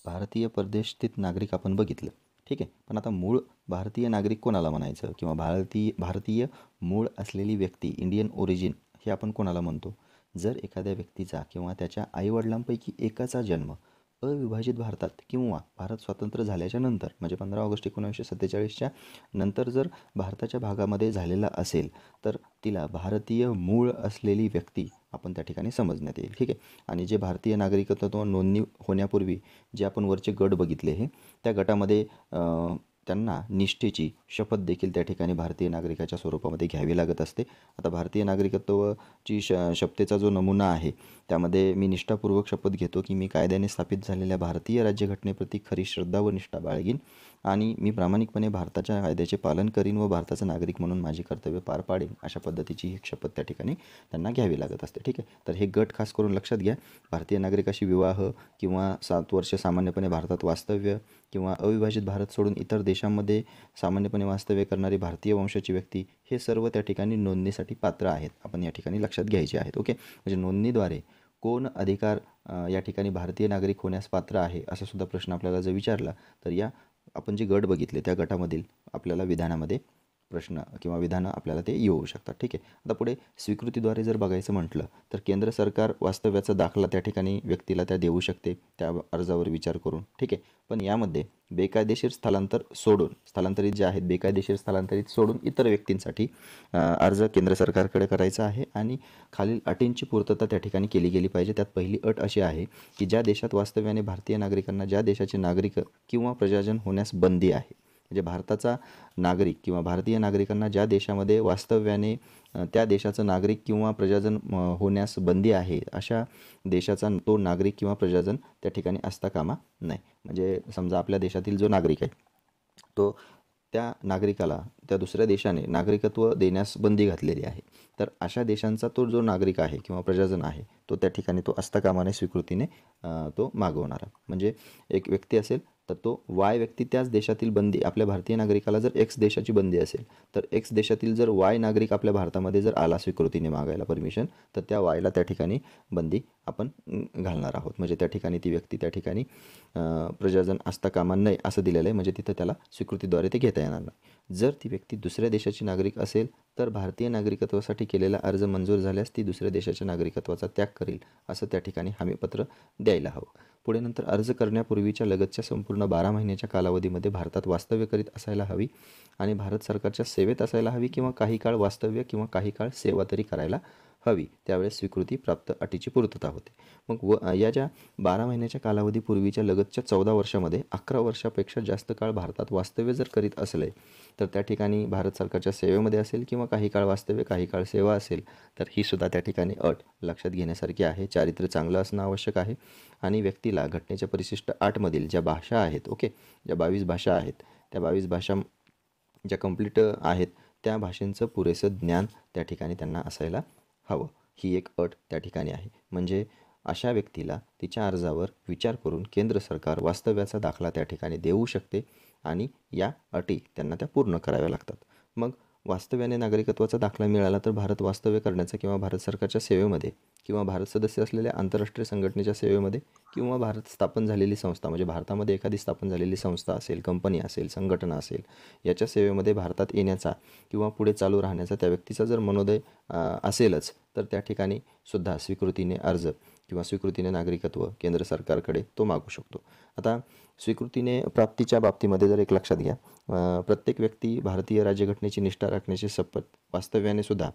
भारतीय परदेशस्थित नागरिक आपण बघितलं ठीक आहे पण आता मूळ भारतीय नागरिक कोणाला म्हणायचं किंवा भारतीय भारतीय मूळ असलेली व्यक्ती इंडियन ओरिजिन हे आपण कोणाला म्हणतो जर एखाद्या व्यक्तीचा किंवा त्याच्या आईवडिलांपैकी एकाचा जन्म अविभाजित भारतात किंवा भारत स्वतंत्र झाल्याच्या नंतर म्हणजे पंधरा ऑगस्ट एकोणीसशे सत्तेचाळीसच्या नंतर जर भारताच्या भागामध्ये झालेला असेल तर तिला भारतीय मूळ असलेली व्यक्ती आपण त्या ठिकाणी समजण्यात येईल ठीक आहे आणि जे भारतीय नागरिकत्व नोंदणी होण्यापूर्वी जे आपण वरचे गट बघितले हे त्या गटामध्ये त्यांना निष्ठेची शपथ देखील त्या ठिकाणी भारतीय नागरिकाच्या स्वरूपामध्ये घ्यावी लागत असते आता भारतीय नागरिकत्वची श शपथेचा जो नमुना आहे त्यामध्ये मी निष्ठापूर्वक शपथ घेतो की मी कायद्याने स्थापित झालेल्या भारतीय राज्यघटनेप्रती खरी श्रद्धा व निष्ठा बाळगीन आणि मी प्रामाणिकपणे भारताच्या कायद्याचे पालन करीन व भारताचा नागरिक म्हणून माझी कर्तव्य पार पाडेन अशा पद्धतीची ही शपथ त्या ठिकाणी त्यांना घ्यावी लागत असते ठीक आहे तर हे गट खास करून लक्षात घ्या भारतीय नागरिकाशी विवाह किंवा सात वर्ष सामान्यपणे भारतात वास्तव्य किंवा अविभाजित भारत सोडून इतर देशांमध्ये सामान्यपणे वास्तव्य करणारी भारतीय वंशाची व्यक्ती हे सर्व त्या ठिकाणी नोंदणीसाठी पात्र आहेत आपण या ठिकाणी लक्षात घ्यायचे आहेत ओके म्हणजे नोंदणीद्वारे कोण अधिकार या ठिकाणी भारतीय नागरिक होण्यास पात्र आहे असा सुद्धा प्रश्न आपल्याला जर विचारला तर या आपण जे गट बघितले त्या गटामधील आपल्याला विधानामध्ये प्रश्न किंवा विधानं आपल्याला ते येऊ शकतात ठीक आहे आता पुढे स्वीकृतीद्वारे जर बघायचं म्हटलं तर केंद्र सरकार वास्तव्याचा दाखला त्या ठिकाणी व्यक्तीला त्या देऊ शकते त्या अर्जावर विचार करून ठीक आहे पण यामध्ये बेकायदेशीर स्थलांतर सोडून स्थलांतरित जे आहेत बेकायदेशीर स्थलांतरित सोडून इतर व्यक्तींसाठी अर्ज केंद्र सरकारकडे करायचा आहे आणि खालील अटींची पूर्तता त्या ठिकाणी केली गेली पाहिजे त्यात पहिली अट अशी आहे की ज्या देशात वास्तव्याने भारतीय नागरिकांना ज्या देशाचे नागरिक किंवा प्रजाजन होण्यास बंदी आहे म्हणजे भारताचा नागरिक किंवा भारतीय नागरिकांना ज्या देशामध्ये वास्तव्याने त्या देशाचं नागरिक किंवा प्रजाजन होण्यास बंदी आहे अशा देशाचा तो नागरिक किंवा प्रजाजन त्या ठिकाणी असता कामा नाही म्हणजे समजा आपल्या देशातील जो नागरिक आहे तो त्या नागरिकाला त्या दुसऱ्या देशाने नागरिकत्व देण्यास बंदी घातलेली आहे तर अशा देशांचा तो जो नागरिक आहे किंवा प्रजाजन आहे तो त्या ठिकाणी तो असता कामाने स्वीकृतीने तो मागवणारा म्हणजे एक व्यक्ती असेल तर तो वाय व्यक्ती त्याच देशातील बंदी आपल्या भारतीय नागरिकाला जर एक्स देशाची बंदी असेल तर एक्स देशातील जर वाय नागरिक आपल्या भारतामध्ये जर आला स्वीकृतीने मागायला परमिशन तर त्या वायला त्या ठिकाणी बंदी आपण घालणार आहोत म्हणजे त्या ठिकाणी ती व्यक्ती त्या ठिकाणी प्रजाजन असता कामा नाही असं दिलेलं आहे म्हणजे तिथं त्याला स्वीकृतीद्वारे ते घेता येणार नाही जर ती व्यक्ती दुसऱ्या देशाची नागरिक असेल तर भारतीय नागरिकत्वासाठी केलेला अर्ज मंजूर झाल्यास ती दुसऱ्या देशाच्या नागरिकत्वाचा त्याग करेल असं त्या ठिकाणी हमीपत्र द्यायला हवं पुढे नंतर अर्ज करण्यापूर्वीच्या लगतच्या संपूर्ण बारा महिन्याच्या कालावधीमध्ये भारतात वास्तव्य करीत असायला हवी आणि भारत सरकारच्या सेवेत असायला हवी किंवा काही काळ वास्तव्य किंवा काही काळ सेवा तरी करायला हवी त्यावेळेस स्वीकृती प्राप्त अटीची पूर्तता होते मग व या ज्या बारा महिन्याच्या कालावधीपूर्वीच्या लगतच्या चौदा वर्षामध्ये अकरा वर्षापेक्षा जास्त काळ भारतात वास्तव्य जर करीत असले तर त्या ठिकाणी भारत सरकारच्या सेवेमध्ये असेल किंवा काही काळ वास्तव्य काही काळ सेवा असेल तर ही सुद्धा त्या ठिकाणी अट लक्षात घेण्यासारखी आहे चारित्र्य चांगलं असणं आवश्यक आहे आणि व्यक्तीला घटनेच्या परिशिष्ट आठमधील ज्या भाषा आहेत ओके ज्या बावीस भाषा आहेत त्या बावीस भाषा ज्या कम्प्लीट आहेत त्या भाषेंचं पुरेसं ज्ञान त्या ठिकाणी त्यांना असायला हवं ही एक अट त्या ठिकाणी आहे म्हणजे अशा व्यक्तीला तिच्या अर्जावर विचार करून केंद्र सरकार वास्तव्याचा दाखला त्या ठिकाणी देऊ शकते आणि या अटी त्यांना त्या पूर्ण कराव्या लागतात मग वास्तव्याने नागरिकत्वाचा दाखला मिळाला तर भारत वास्तव्य करण्याचा किंवा भारत सरकारच्या सेवेमध्ये किंवा भारत सदस्य असलेल्या आंतरराष्ट्रीय संघटनेच्या सेवेमध्ये किंवा भारत स्थापन झालेली संस्था म्हणजे भारतामध्ये एखादी स्थापन झालेली संस्था असेल कंपनी असेल संघटना असेल याच्या सेवेमध्ये भारतात येण्याचा किंवा पुढे चालू राहण्याचा त्या व्यक्तीचा जर मनोदय असेलच तर त्या ठिकाणी सुद्धा स्वीकृतीने अर्ज किंवा स्वीकृतीने नागरिकत्व केंद्र सरकारकडे तो मागू शकतो आता स्वीकृतीने प्राप्तीच्या बाबतीमध्ये जर एक लक्षात घ्या प्रत्येक व्यक्ती भारतीय राज्यघटनेची निष्ठा राखण्याची शपथ वास्तव्याने सुद्धा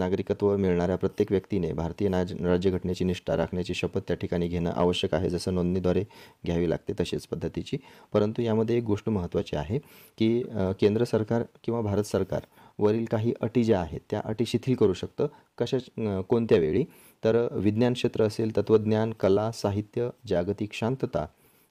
नागरिकत्व मिळणाऱ्या प्रत्येक व्यक्तीने भारतीय नाज राज्यघटनेची निष्ठा राखण्याची शपथ त्या ठिकाणी घेणं आवश्यक आहे जसं नोंदणीद्वारे घ्यावी लागते तशीच पद्धतीची परंतु यामध्ये एक गोष्ट महत्त्वाची आहे की केंद्र सरकार किंवा भारत सरकार वरील काही अटी ज्या आहेत त्या अटी शिथिल करू शकतं कशा कोणत्या वेळी तर विज्ञान क्षेत्र असेल तत्त्वज्ञान कला साहित्य जागतिक शांतता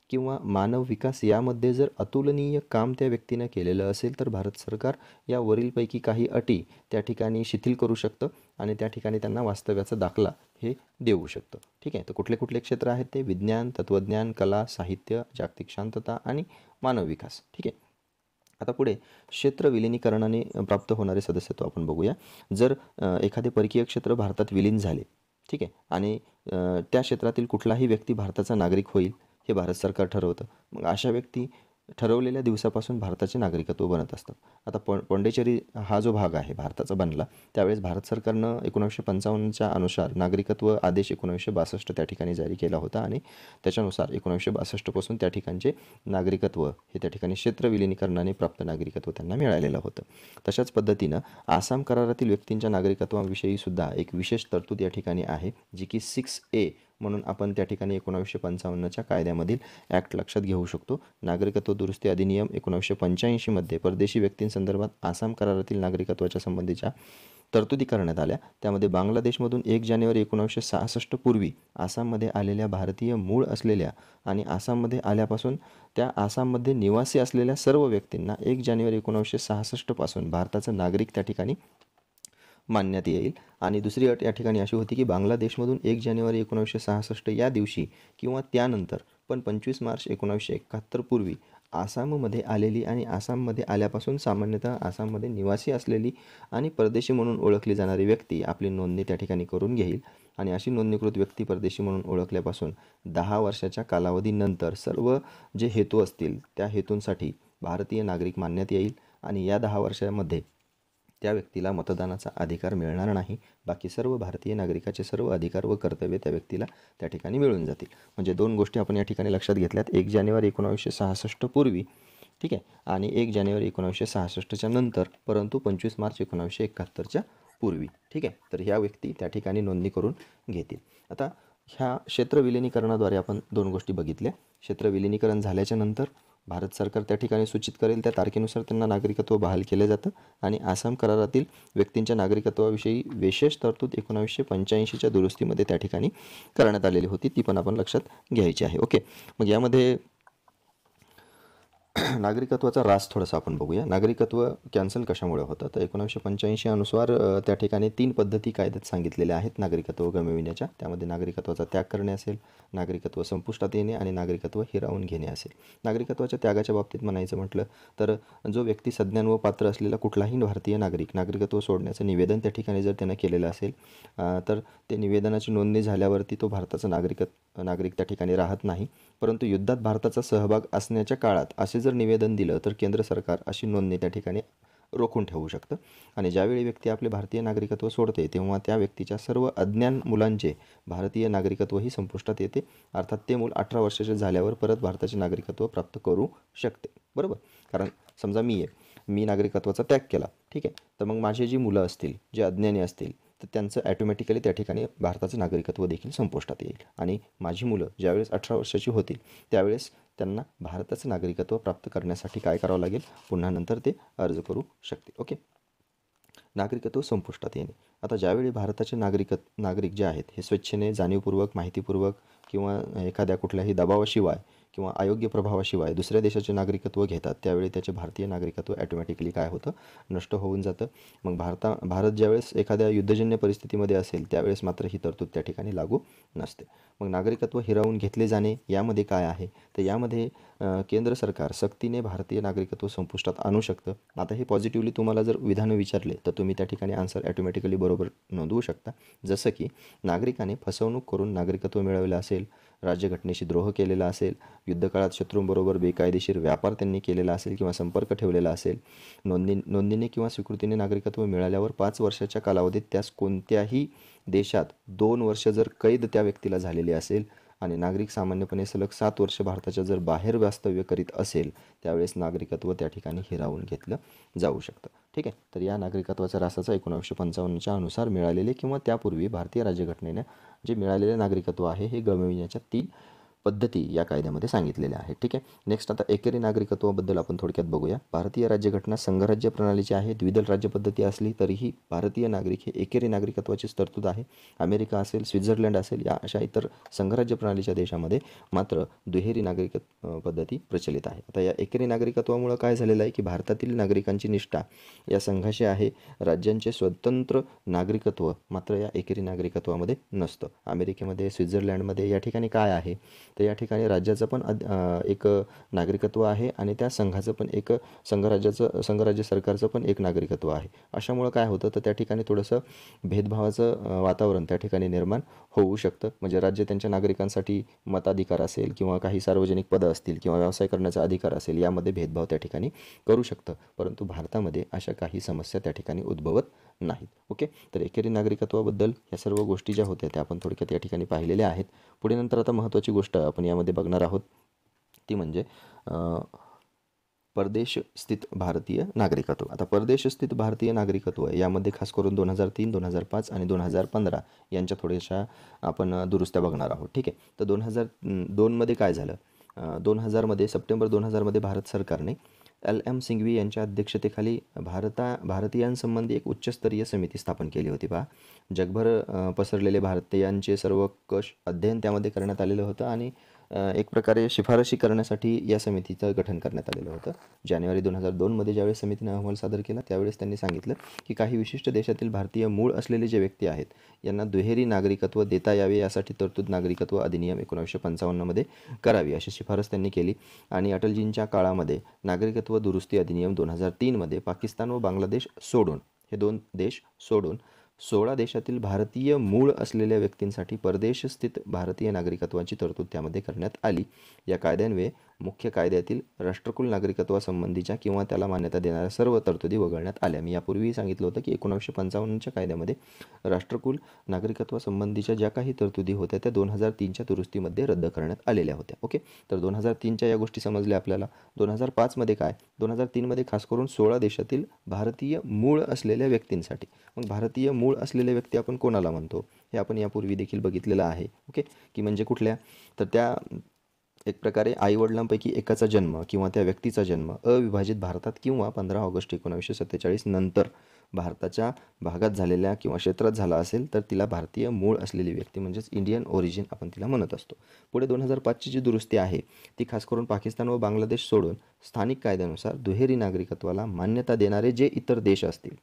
किंवा मानव विकास यामध्ये जर अतुलनीय काम त्या व्यक्तीनं केलेलं असेल तर भारत सरकार या वरीलपैकी काही अटी त्या ठिकाणी शिथिल करू शकतं आणि त्या ठिकाणी त्यांना वास्तव्याचा दाखला हे देऊ शकतं ठीक आहे तर कुठले कुठले क्षेत्र आहेत ते विज्ञान तत्त्वज्ञान कला साहित्य जागतिक शांतता आणि मानव विकास ठीक आहे आता पुढे क्षेत्र विलिनीकरणाने प्राप्त होणारे सदस्यत्व आपण बघूया जर एखादे परकीय क्षेत्र भारतात विलीन झाले ठीक आहे आणि त्या क्षेत्रातील कुठलाही व्यक्ती भारताचा नागरिक होईल हे भारत सरकार ठरवतं मग अशा व्यक्ती ठरवलेल्या दिवसापासून भारताचे नागरिकत्व बनत असतं आता पो पोंडेचेरी हा जो भाग आहे भारताचा बनला त्यावेळेस भारत सरकारनं एकोणीसशे पंचावन्नच्या अनुसार नागरिकत्व आदेश एकोणीसशे बासष्ट त्या ठिकाणी जारी केला होता आणि त्याच्यानुसार एकोणीसशे बासष्टपासून त्या ठिकाणचे नागरिकत्व हे त्या ठिकाणी क्षेत्र विलिनीकरणाने प्राप्त नागरिकत्व त्यांना मिळालेलं होतं तशाच पद्धतीनं आसाम करारातील व्यक्तींच्या नागरिकत्वाविषयी सुद्धा एक विशेष तरतूद या ठिकाणी आहे जी की सिक्स ए म्हणून आपण त्या ठिकाणी एकोणावीसशे पंचावन्नच्या कायद्यामधील ॲक्ट लक्षात घेऊ शकतो नागरिकत्व दुरुस्ती अधिनियम एकोणावीसशे पंच्याऐंशीमध्ये परदेशी व्यक्तींसंदर्भात आसाम करारातील नागरिकत्वाच्या संबंधीच्या तरतुदी करण्यात आल्या त्यामध्ये बांगलादेशमधून एक जानेवारी एकोणावीसशे सहासष्ट पूर्वी आसाममध्ये आलेल्या भारतीय मूळ असलेल्या आणि आसाममध्ये आल्यापासून त्या आसाममध्ये निवासी असलेल्या सर्व व्यक्तींना एक जानेवारी एकोणावीसशे सहासष्टपासून भारताचं नागरिक त्या ठिकाणी मानण्यात येईल आणि दुसरी अट या ठिकाणी अशी होती की बांगलादेशमधून एक जानेवारी एकोणीसशे सहासष्ट या दिवशी किंवा त्यानंतर पण पंचवीस मार्च एकोणावीसशे एकाहत्तरपूर्वी आसाममध्ये आलेली आणि आसाममध्ये आल्यापासून सामान्यतः आसाममध्ये निवासी असलेली आणि परदेशी म्हणून ओळखली जाणारी व्यक्ती आपली नोंदणी त्या ठिकाणी करून घेईल आणि अशी नोंदणीकृत व्यक्ती परदेशी म्हणून ओळखल्यापासून दहा वर्षाच्या कालावधीनंतर सर्व जे हेतू असतील त्या हेतूंसाठी भारतीय नागरिक मानण्यात येईल आणि या दहा वर्षामध्ये त्या व्यक्तीला मतदानाचा अधिकार मिळणार नाही बाकी सर्व भारतीय नागरिकाचे सर्व अधिकार व कर्तव्य त्या व्यक्तीला त्या ठिकाणी मिळून जातील म्हणजे दोन गोष्टी आपण या ठिकाणी लक्षात घेतल्यात एक जानेवारी एकोणावीसशे सहासष्ट पूर्वी ठीक आहे आणि एक जानेवारी एकोणावीसशे सहासष्टच्या नंतर परंतु पंचवीस मार्च एकोणावीसशे एकाहत्तरच्या पूर्वी ठीक आहे तर ह्या व्यक्ती त्या ठिकाणी नोंदणी करून घेतील आता ह्या क्षेत्र विलिनीकरणाद्वारे आपण दोन गोष्टी बघितल्या क्षेत्र विलिनीकरण झाल्याच्या नंतर भारत सरकार त्या ठिकाणी सूचित करेल त्या तारखेनुसार त्यांना नागरिकत्व बहाल केलं जातं आणि आसाम करारातील व्यक्तींच्या नागरिकत्वाविषयी विशेष तरतूद एकोणावीसशे पंच्याऐंशीच्या दुरुस्तीमध्ये त्या ठिकाणी करण्यात आलेली होती ती पण आपण लक्षात घ्यायची आहे ओके मग यामध्ये नागरिकत्वाचा रास थोडासा आपण बघूया नागरिकत्व कॅन्सल कशामुळे होतं तर एकोणीसशे पंच्याऐंशी अनुसार त्या ठिकाणी तीन पद्धती कायद्यात सांगितलेल्या आहेत नागरिकत्व गमविण्याच्या त्यामध्ये नागरिकत्वाचा त्याग करणे असेल नागरिकत्व संपुष्टात येणे आणि नागरिकत्व हिरावून घेणे असेल नागरिकत्वाच्या त्यागाच्या बाबतीत म्हणायचं म्हटलं तर जो व्यक्ती सज्ञान व पात्र असलेला कुठलाही भारतीय नागरिक नागरिकत्व सोडण्याचं निवेदन त्या ठिकाणी जर त्यानं केलेलं असेल तर ते निवेदनाची नोंदणी झाल्यावरती तो भारताचा नागरिकत्व नागरिक त्या ठिकाणी राहत नाही परंतु युद्धात भारताचा सहभाग असण्याच्या काळात असे जर निवेदन दिलं तर केंद्र सरकार अशी नोंदणी त्या ठिकाणी रोखून ठेवू शकतं आणि ज्यावेळी व्यक्ती आपले भारतीय नागरिकत्व सोडते तेव्हा त्या व्यक्तीच्या सर्व अज्ञान मुलांचे भारतीय नागरिकत्वही संपुष्टात येते अर्थात ते मूल अठरा वर्षाचे झाल्यावर परत भारताचे नागरिकत्व प्राप्त करू शकते बरोबर कारण समजा मी आहे मी नागरिकत्वाचा त्याग केला ठीक आहे तर मग माझे जी मुलं असतील जे अज्ञानी असतील तर त्यांचं ॲटोमॅटिकली त्या ठिकाणी भारताचं नागरिकत्व देखील संपुष्टात येईल आणि माझी मुलं ज्यावेळेस अठरा वर्षाची होतील त्यावेळेस त्यांना भारताचं नागरिकत्व प्राप्त करण्यासाठी काय करावं लागेल पुन्हा नंतर ते अर्ज करू शकतील ओके नागरिकत्व संपुष्टात येणे आता ज्यावेळी भारताचे नागरिक नागरिक जे आहेत हे स्वच्छेने जाणीवपूर्वक माहितीपूर्वक किंवा एखाद्या कुठल्याही दबावाशिवाय किंवा अयोग्य प्रभावाशिवाय दुसऱ्या देशाचे नागरिकत्व घेतात त्यावेळी त्याचे भारतीय नागरिकत्व ॲटोमॅटिकली काय होतं नष्ट होऊन जातं मग भारता भारत ज्यावेळेस एखाद्या युद्धजन्य परिस्थितीमध्ये असेल त्यावेळेस मात्र ही तरतूद त्या ठिकाणी लागू नसते मग नागरिकत्व हिरावून घेतले जाणे यामध्ये काय आहे तर यामध्ये केंद्र सरकार सक्तीने भारतीय नागरिकत्व संपुष्टात आणू शकतं आता हे पॉझिटिव्हली तुम्हाला जर विधानं विचारले तर तुम्ही त्या ठिकाणी आन्सर ॲटोमॅटिकली बरोबर नोंदवू शकता जसं की नागरिकाने फसवणूक करून नागरिकत्व मिळवलं असेल राज्यघटनेशी द्रोह केलेला असेल युद्धकाळात शत्रूंबरोबर बेकायदेशीर व्यापार त्यांनी केलेला असेल किंवा संपर्क ठेवलेला असेल नोंदी नोंदणीने किंवा स्वीकृतीने नागरिकत्व मिळाल्यावर पाच वर्षाच्या कालावधीत त्यास कोणत्याही देशात दोन वर्ष जर कैद त्या व्यक्तीला झालेली असेल आणि नागरिक सामान्यपणे सलग सात वर्ष भारताच्या जर बाहेर वास्तव्य करीत असेल त्यावेळेस नागरिकत्व त्या ठिकाणी हिरावून घेतलं जाऊ शकतं ठीक आहे तर या नागरिकत्वाचा रासाचा एकोणीसशे पंचावन्नच्या अनुसार मिळालेले किंवा त्यापूर्वी भारतीय राज्यघटनेने जे मिळालेले नागरिकत्व आहे हे गमविण्याच्या तीन पद्धती या कायद्यामध्ये सांगितलेल्या आहेत ठीक आहे नेक्स्ट आता एकेरी नागरिकत्वाबद्दल आपण थोडक्यात बघूया भारतीय राज्यघटना संघराज्य प्रणालीची आहे द्विदल राज्यपद्धती असली तरीही भारतीय नागरिक हे एकेरी नागरिकत्वाची तरतूद आहे अमेरिका असेल स्वित्झर्लंड असेल या अशा इतर संघराज्य प्रणालीच्या देशामध्ये मात्र दुहेरी नागरिक पद्धती प्रचलित आहे आता या एकेरी नागरिकत्वामुळं काय झालेलं आहे की भारतातील नागरिकांची निष्ठा या संघाशी आहे राज्यांचे स्वतंत्र नागरिकत्व मात्र या एकेरी नागरिकत्वामध्ये नसतं अमेरिकेमध्ये स्वित्झर्लंडमध्ये या ठिकाणी काय आहे तर या ठिकाणी राज्याचं पण एक नागरिकत्व आहे आणि त्या संघाचं पण एक संघराज्याचं संघराज्य सरकारचं पण एक नागरिकत्व आहे अशामुळं काय होतं तर त्या ठिकाणी थोडंसं भेदभावाचं वातावरण त्या ठिकाणी निर्माण होऊ शकतं म्हणजे राज्य त्यांच्या नागरिकांसाठी मताधिकार असेल किंवा काही सार्वजनिक पदं असतील किंवा व्यवसाय करण्याचा अधिकार असेल यामध्ये भेदभाव त्या ठिकाणी करू शकतं परंतु भारतामध्ये अशा काही समस्या त्या ठिकाणी उद्भवत नाहीत ओके तर एकेरी नागरिकत्वाबद्दल या सर्व गोष्टी ज्या होत्या त्या आपण थोडक्यात या ठिकाणी पाहिलेल्या आहेत पुढे नंतर आता महत्त्वाची गोष्ट आपण यामध्ये बघणार आहोत ती म्हणजे परदेश स्थित भारतीय नागरिकत्व आता परदेश स्थित भारतीय नागरिकत्व यामध्ये खास करून दोन हजार तीन दोन हजार पाच आणि दोन हजार पंधरा यांच्या थोड्याशा आपण दुरुस्त्या बघणार आहोत ठीक आहे तर दोन हजार दोनमध्ये काय झालं दोन हजारमध्ये सप्टेंबर दोन हजारमध्ये भारत सरकारने एल एम सिंघवी यांच्या अध्यक्षतेखाली भारता भारतीयांसंबंधी एक उच्चस्तरीय समिती स्थापन केली होती पहा जगभर पसरलेले भारतीयांचे सर्व कश अध्ययन त्यामध्ये करण्यात आलेलं होतं आणि एक प्रकारे शिफारशी करण्यासाठी या समितीचं गठन करण्यात आलेलं होतं जानेवारी दोन हजार दोनमध्ये ज्यावेळेस समितीनं अहवाल सादर केला त्यावेळेस त्यांनी सांगितलं की काही विशिष्ट देशातील भारतीय मूळ असलेले जे व्यक्ती आहेत यांना दुहेरी नागरिकत्व देता यावे यासाठी तरतूद नागरिकत्व अधिनियम एकोणीसशे पंचावन्नमध्ये करावी अशी शिफारस त्यांनी केली आणि अटलजींच्या काळामध्ये नागरिकत्व दुरुस्ती अधिनियम दोन हजार तीनमध्ये पाकिस्तान व बांगलादेश सोडून हे दोन देश सोडून सोळा देशातील भारतीय मूळ असलेल्या व्यक्तींसाठी परदेशस्थित भारतीय नागरिकत्वाची तरतूद त्यामध्ये करण्यात आली या कायद्यान्वये मुख्य कायद्यातील राष्ट्रकुल नागरिकत्वासंबंधीच्या किंवा त्याला मान्यता देणाऱ्या सर्व तरतुदी वगळण्यात आल्या मी यापूर्वीही सांगितलं होतं की एकोणीसशे पंचावन्नच्या कायद्यामध्ये राष्ट्रकुल नागरिकत्वासंबंधीच्या ज्या काही तरतुदी होत्या त्या दोन हजार तीनच्या दुरुस्तीमध्ये रद्द करण्यात आलेल्या होत्या ओके तर दोन हजार तीनच्या या गोष्टी समजल्या आपल्याला दोन हजार पाचमध्ये काय दोन हजार तीनमध्ये खास करून सोळा देशातील भारतीय मूळ असलेल्या व्यक्तींसाठी मग भारतीय मूळ असलेल्या व्यक्ती आपण कोणाला म्हणतो हे आपण यापूर्वी देखील बघितलेलं आहे ओके की म्हणजे कुठल्या तर त्या एक प्रकारे आईवडिलांपैकी एकाचा जन्म किंवा त्या व्यक्तीचा जन्म अविभाजित भारतात किंवा पंधरा ऑगस्ट एकोणावीसशे सत्तेचाळीस नंतर भारताच्या भागात झालेल्या किंवा क्षेत्रात झाला असेल तर तिला भारतीय मूळ असलेली व्यक्ती म्हणजेच इंडियन ओरिजिन आपण तिला म्हणत असतो पुढे दोन हजार पाचची जी दुरुस्ती आहे ती खास करून पाकिस्तान व बांगलादेश सोडून स्थानिक कायद्यानुसार दुहेरी नागरिकत्वाला मान्यता देणारे जे इतर देश असतील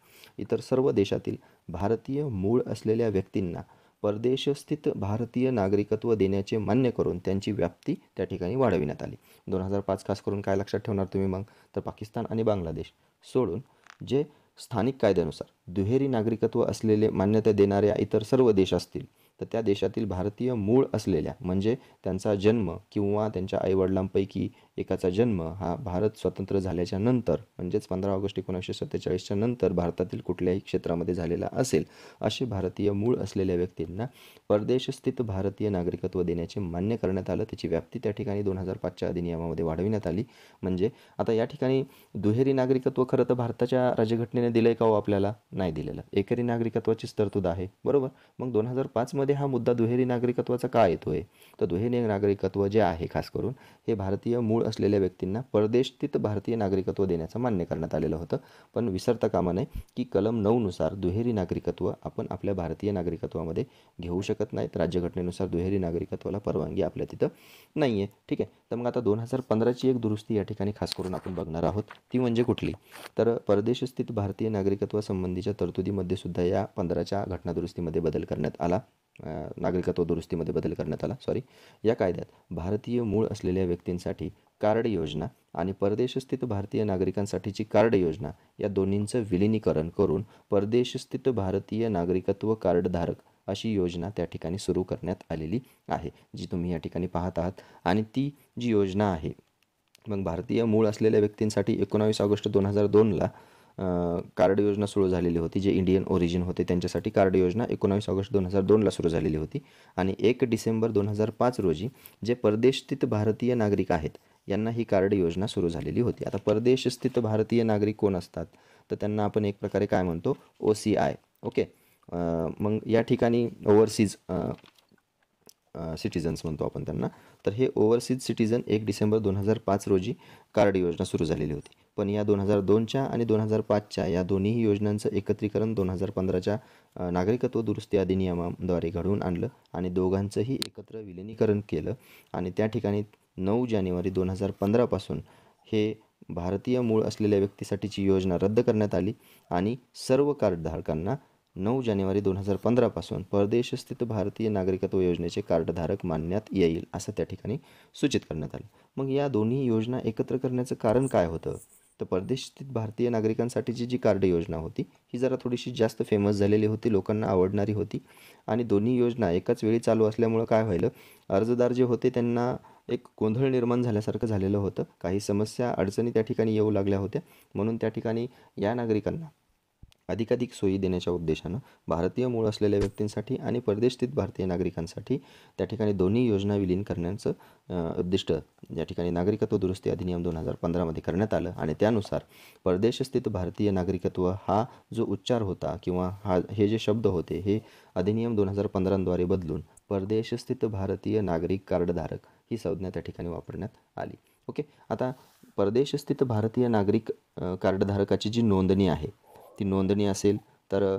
इतर सर्व देशातील भारतीय मूळ असलेल्या व्यक्तींना परदेशस्थित भारतीय नागरिकत्व देण्याचे मान्य करून त्यांची व्याप्ती त्या ठिकाणी वाढविण्यात आली दोन हजार पाच खास करून काय लक्षात ठेवणार तुम्ही मग तर पाकिस्तान आणि बांगलादेश सोडून जे स्थानिक कायद्यानुसार दुहेरी नागरिकत्व असलेले मान्यता देणाऱ्या इतर सर्व देश असतील तर त्या देशातील भारतीय मूळ असलेल्या म्हणजे त्यांचा जन्म किंवा त्यांच्या आईवडिलांपैकी एकाचा जन्म हा भारत स्वतंत्र झाल्याच्या नंतर म्हणजेच पंधरा ऑगस्ट एकोणीसशे सत्तेचाळीसच्या नंतर भारतातील कुठल्याही क्षेत्रामध्ये झालेला असेल असे भारतीय मूळ असलेल्या व्यक्तींना परदेशस्थित भारतीय नागरिकत्व देण्याचे मान्य करण्यात आलं त्याची व्याप्ती त्या ठिकाणी दोन हजार पाचच्या अधिनियमामध्ये वाढविण्यात आली म्हणजे आता या ठिकाणी दुहेरी नागरिकत्व खरं तर भारताच्या राज्यघटनेने दिलं आहे का हो आपल्याला नाही दिलेलं एकेरी नागरिकत्वाचीच तरतूद आहे बरोबर मग दोन हजार पाचमध्ये हा मुद्दा दुहेरी नागरिकत्वाचा का येतो तर दुहेरी नागरिकत्व जे आहे खास करून हे भारतीय मूळ असलेल्या व्यक्तींना परदेशस्थित भारतीय नागरिकत्व देण्याचं मान्य करण्यात आलेलं होतं पण विसरता कामा नये की कलम नऊनुसार दुहेरी नागरिकत्व आपण आपल्या भारतीय नागरिकत्वामध्ये घेऊ शकत नाहीत राज्यघटनेनुसार दुहेरी नागरिकत्वाला परवानगी आपल्या तिथं नाही आहे ठीक आहे तर मग आता दोन हजार पंधराची एक दुरुस्ती या ठिकाणी खास करून आपण बघणार आहोत ती म्हणजे कुठली तर परदेशस्थित भारतीय नागरिकत्वासंबंधीच्या तरतुदीमध्ये सुद्धा या पंधराच्या घटनादुरुस्तीमध्ये बदल करण्यात आला नागरिकत्व दुरुस्तीमध्ये बदल करण्यात आला सॉरी या कायद्यात भारतीय मूळ असलेल्या व्यक्तींसाठी कार्ड योजना आणि परदेशस्थित भारतीय नागरिकांसाठीची कार्ड योजना या दोन्हींचं विलिनीकरण करून परदेशस्थित भारतीय नागरिकत्व कार्डधारक अशी योजना त्या ठिकाणी सुरू करण्यात आलेली आहे जी तुम्ही या ठिकाणी पाहत आहात आणि ती जी योजना आहे मग भारतीय मूळ असलेल्या व्यक्तींसाठी एकोणावीस ऑगस्ट दोन हजार दोनला कार्ड योजना सुरू झालेली होती जे इंडियन ओरिजिन होते त्यांच्यासाठी कार्ड योजना एकोणावीस ऑगस्ट दोन हजार दोनला सुरू झालेली होती आणि एक डिसेंबर दोन हजार पाच रोजी जे परदेशस्थित भारतीय नागरिक आहेत यांना ही कार्ड योजना सुरू झालेली होती आता परदेशस्थित भारतीय नागरिक कोण असतात तर त्यांना आपण एक प्रकारे काय म्हणतो ओ सी आय ओके मग या ठिकाणी ओव्हरसीज सिटिझन्स म्हणतो आपण त्यांना तर हे ओव्हरसीज सिटिझन एक डिसेंबर दोन हजार पाच रोजी कार्ड योजना सुरू झालेली होती पण या दोन हजार दोनच्या आणि दोन हजार पाचच्या या दोन्ही योजनांचं एकत्रीकरण दोन हजार पंधराच्या नागरिकत्व दुरुस्ती अधिनियमाद्वारे घडवून आणलं आणि दोघांचंही एकत्र विलिनीकरण केलं आणि त्या ठिकाणी नऊ जानेवारी दोन हजार पंधरापासून हे भारतीय मूळ असलेल्या व्यक्तीसाठीची योजना रद्द करण्यात आली आणि सर्व कार्डधारकांना नऊ जानेवारी दोन हजार पंधरापासून परदेशस्थित भारतीय नागरिकत्व योजनेचे कार्डधारक मानण्यात येईल असं त्या ठिकाणी सूचित करण्यात आलं मग या दोन्ही योजना एकत्र करण्याचं कारण काय होतं तर परदेशातील भारतीय नागरिकांसाठीची जी कार्ड योजना होती ही जरा थोडीशी जास्त फेमस झालेली होती लोकांना आवडणारी होती आणि दोन्ही योजना एकाच वेळी चालू असल्यामुळं काय व्हायलं अर्जदार जे होते त्यांना एक गोंधळ निर्माण झाल्यासारखं झालेलं होतं काही समस्या अडचणी त्या ठिकाणी येऊ लागल्या होत्या म्हणून त्या ठिकाणी या नागरिकांना अधिकाधिक सोयी देण्याच्या उद्देशानं भारतीय मूळ असलेल्या व्यक्तींसाठी आणि परदेशस्थित भारतीय नागरिकांसाठी त्या ठिकाणी दोन्ही योजना विलीन करण्याचं उद्दिष्ट या ठिकाणी नागरिकत्व दुरुस्ती अधिनियम दोन हजार पंधरामध्ये करण्यात आलं आणि त्यानुसार परदेशस्थित भारतीय नागरिकत्व हा जो उच्चार होता किंवा हा हे जे शब्द होते हे अधिनियम दोन हजार पंधराद्वारे बदलून परदेशस्थित भारतीय नागरिक कार्डधारक ही संज्ञा त्या ठिकाणी वापरण्यात आली ओके आता परदेशस्थित भारतीय नागरिक कार्डधारकाची जी नोंदणी आहे ती नोंदणी असेल तर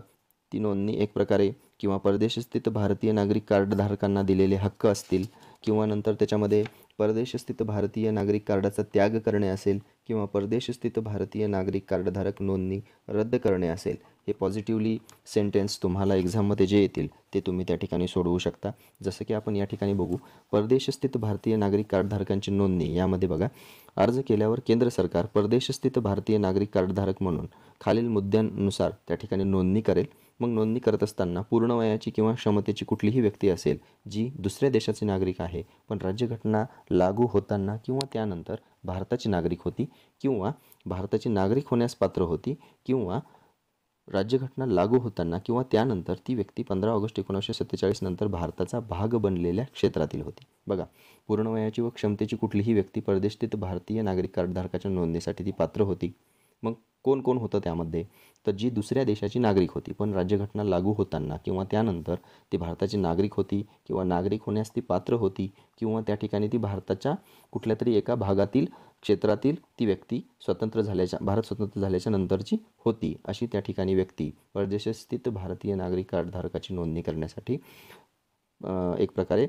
ती नोंदणी एक प्रकारे किंवा परदेशस्थित भारतीय नागरिक कार्डधारकांना दिलेले हक्क असतील किंवा नंतर त्याच्यामध्ये परदेशस्थित भारतीय नागरिक कार्डाचा त्याग करणे असेल किंवा परदेशस्थित भारतीय नागरिक कार्डधारक नोंदणी रद्द करणे असेल हे पॉझिटिव्हली सेंटेन्स तुम्हाला एक्झाममध्ये जे येतील ते तुम्ही त्या ठिकाणी सोडवू शकता जसं की आपण या ठिकाणी बघू परदेशस्थित भारतीय नागरिक कार्डधारकांची नोंदणी यामध्ये बघा अर्ज केल्यावर केंद्र सरकार परदेशस्थित भारतीय नागरिक कार्डधारक म्हणून खालील मुद्द्यांनुसार त्या ठिकाणी नोंदणी करेल मग नोंदणी करत असताना पूर्ण वयाची किंवा क्षमतेची कुठलीही व्यक्ती असेल जी दुसऱ्या देशाचे नागरिक आहे पण राज्यघटना लागू होताना किंवा त्यानंतर भारताची नागरिक होती किंवा भारताची नागरिक होण्यास पात्र होती किंवा राज्यघटना लागू होताना किंवा त्यानंतर ती व्यक्ती पंधरा ऑगस्ट एकोणीसशे सत्तेचाळीस नंतर भारताचा भाग बनलेल्या क्षेत्रातील होती बघा पूर्णवयाची व क्षमतेची कुठलीही व्यक्ती परदेशस्थित भारतीय नागरिक कार्डधारकाच्या नोंदणीसाठी ती पात्र होती मग कोण कोण होतं त्यामध्ये तर जी दुसऱ्या देशाची नागरिक होती पण राज्यघटना लागू होताना किंवा त्यानंतर ती भारताची नागरिक होती किंवा नागरिक होण्यास ती पात्र होती किंवा त्या ठिकाणी ती भारताच्या कुठल्या तरी एका भागातील क्षेत्रातील ती व्यक्ती स्वतंत्र झाल्याच्या भारत स्वतंत्र झाल्याच्या नंतरची होती अशी त्या ठिकाणी व्यक्ती परदेशस्थित भारतीय नागरिक कार्डधारकाची नोंदणी करण्यासाठी एक प्रकारे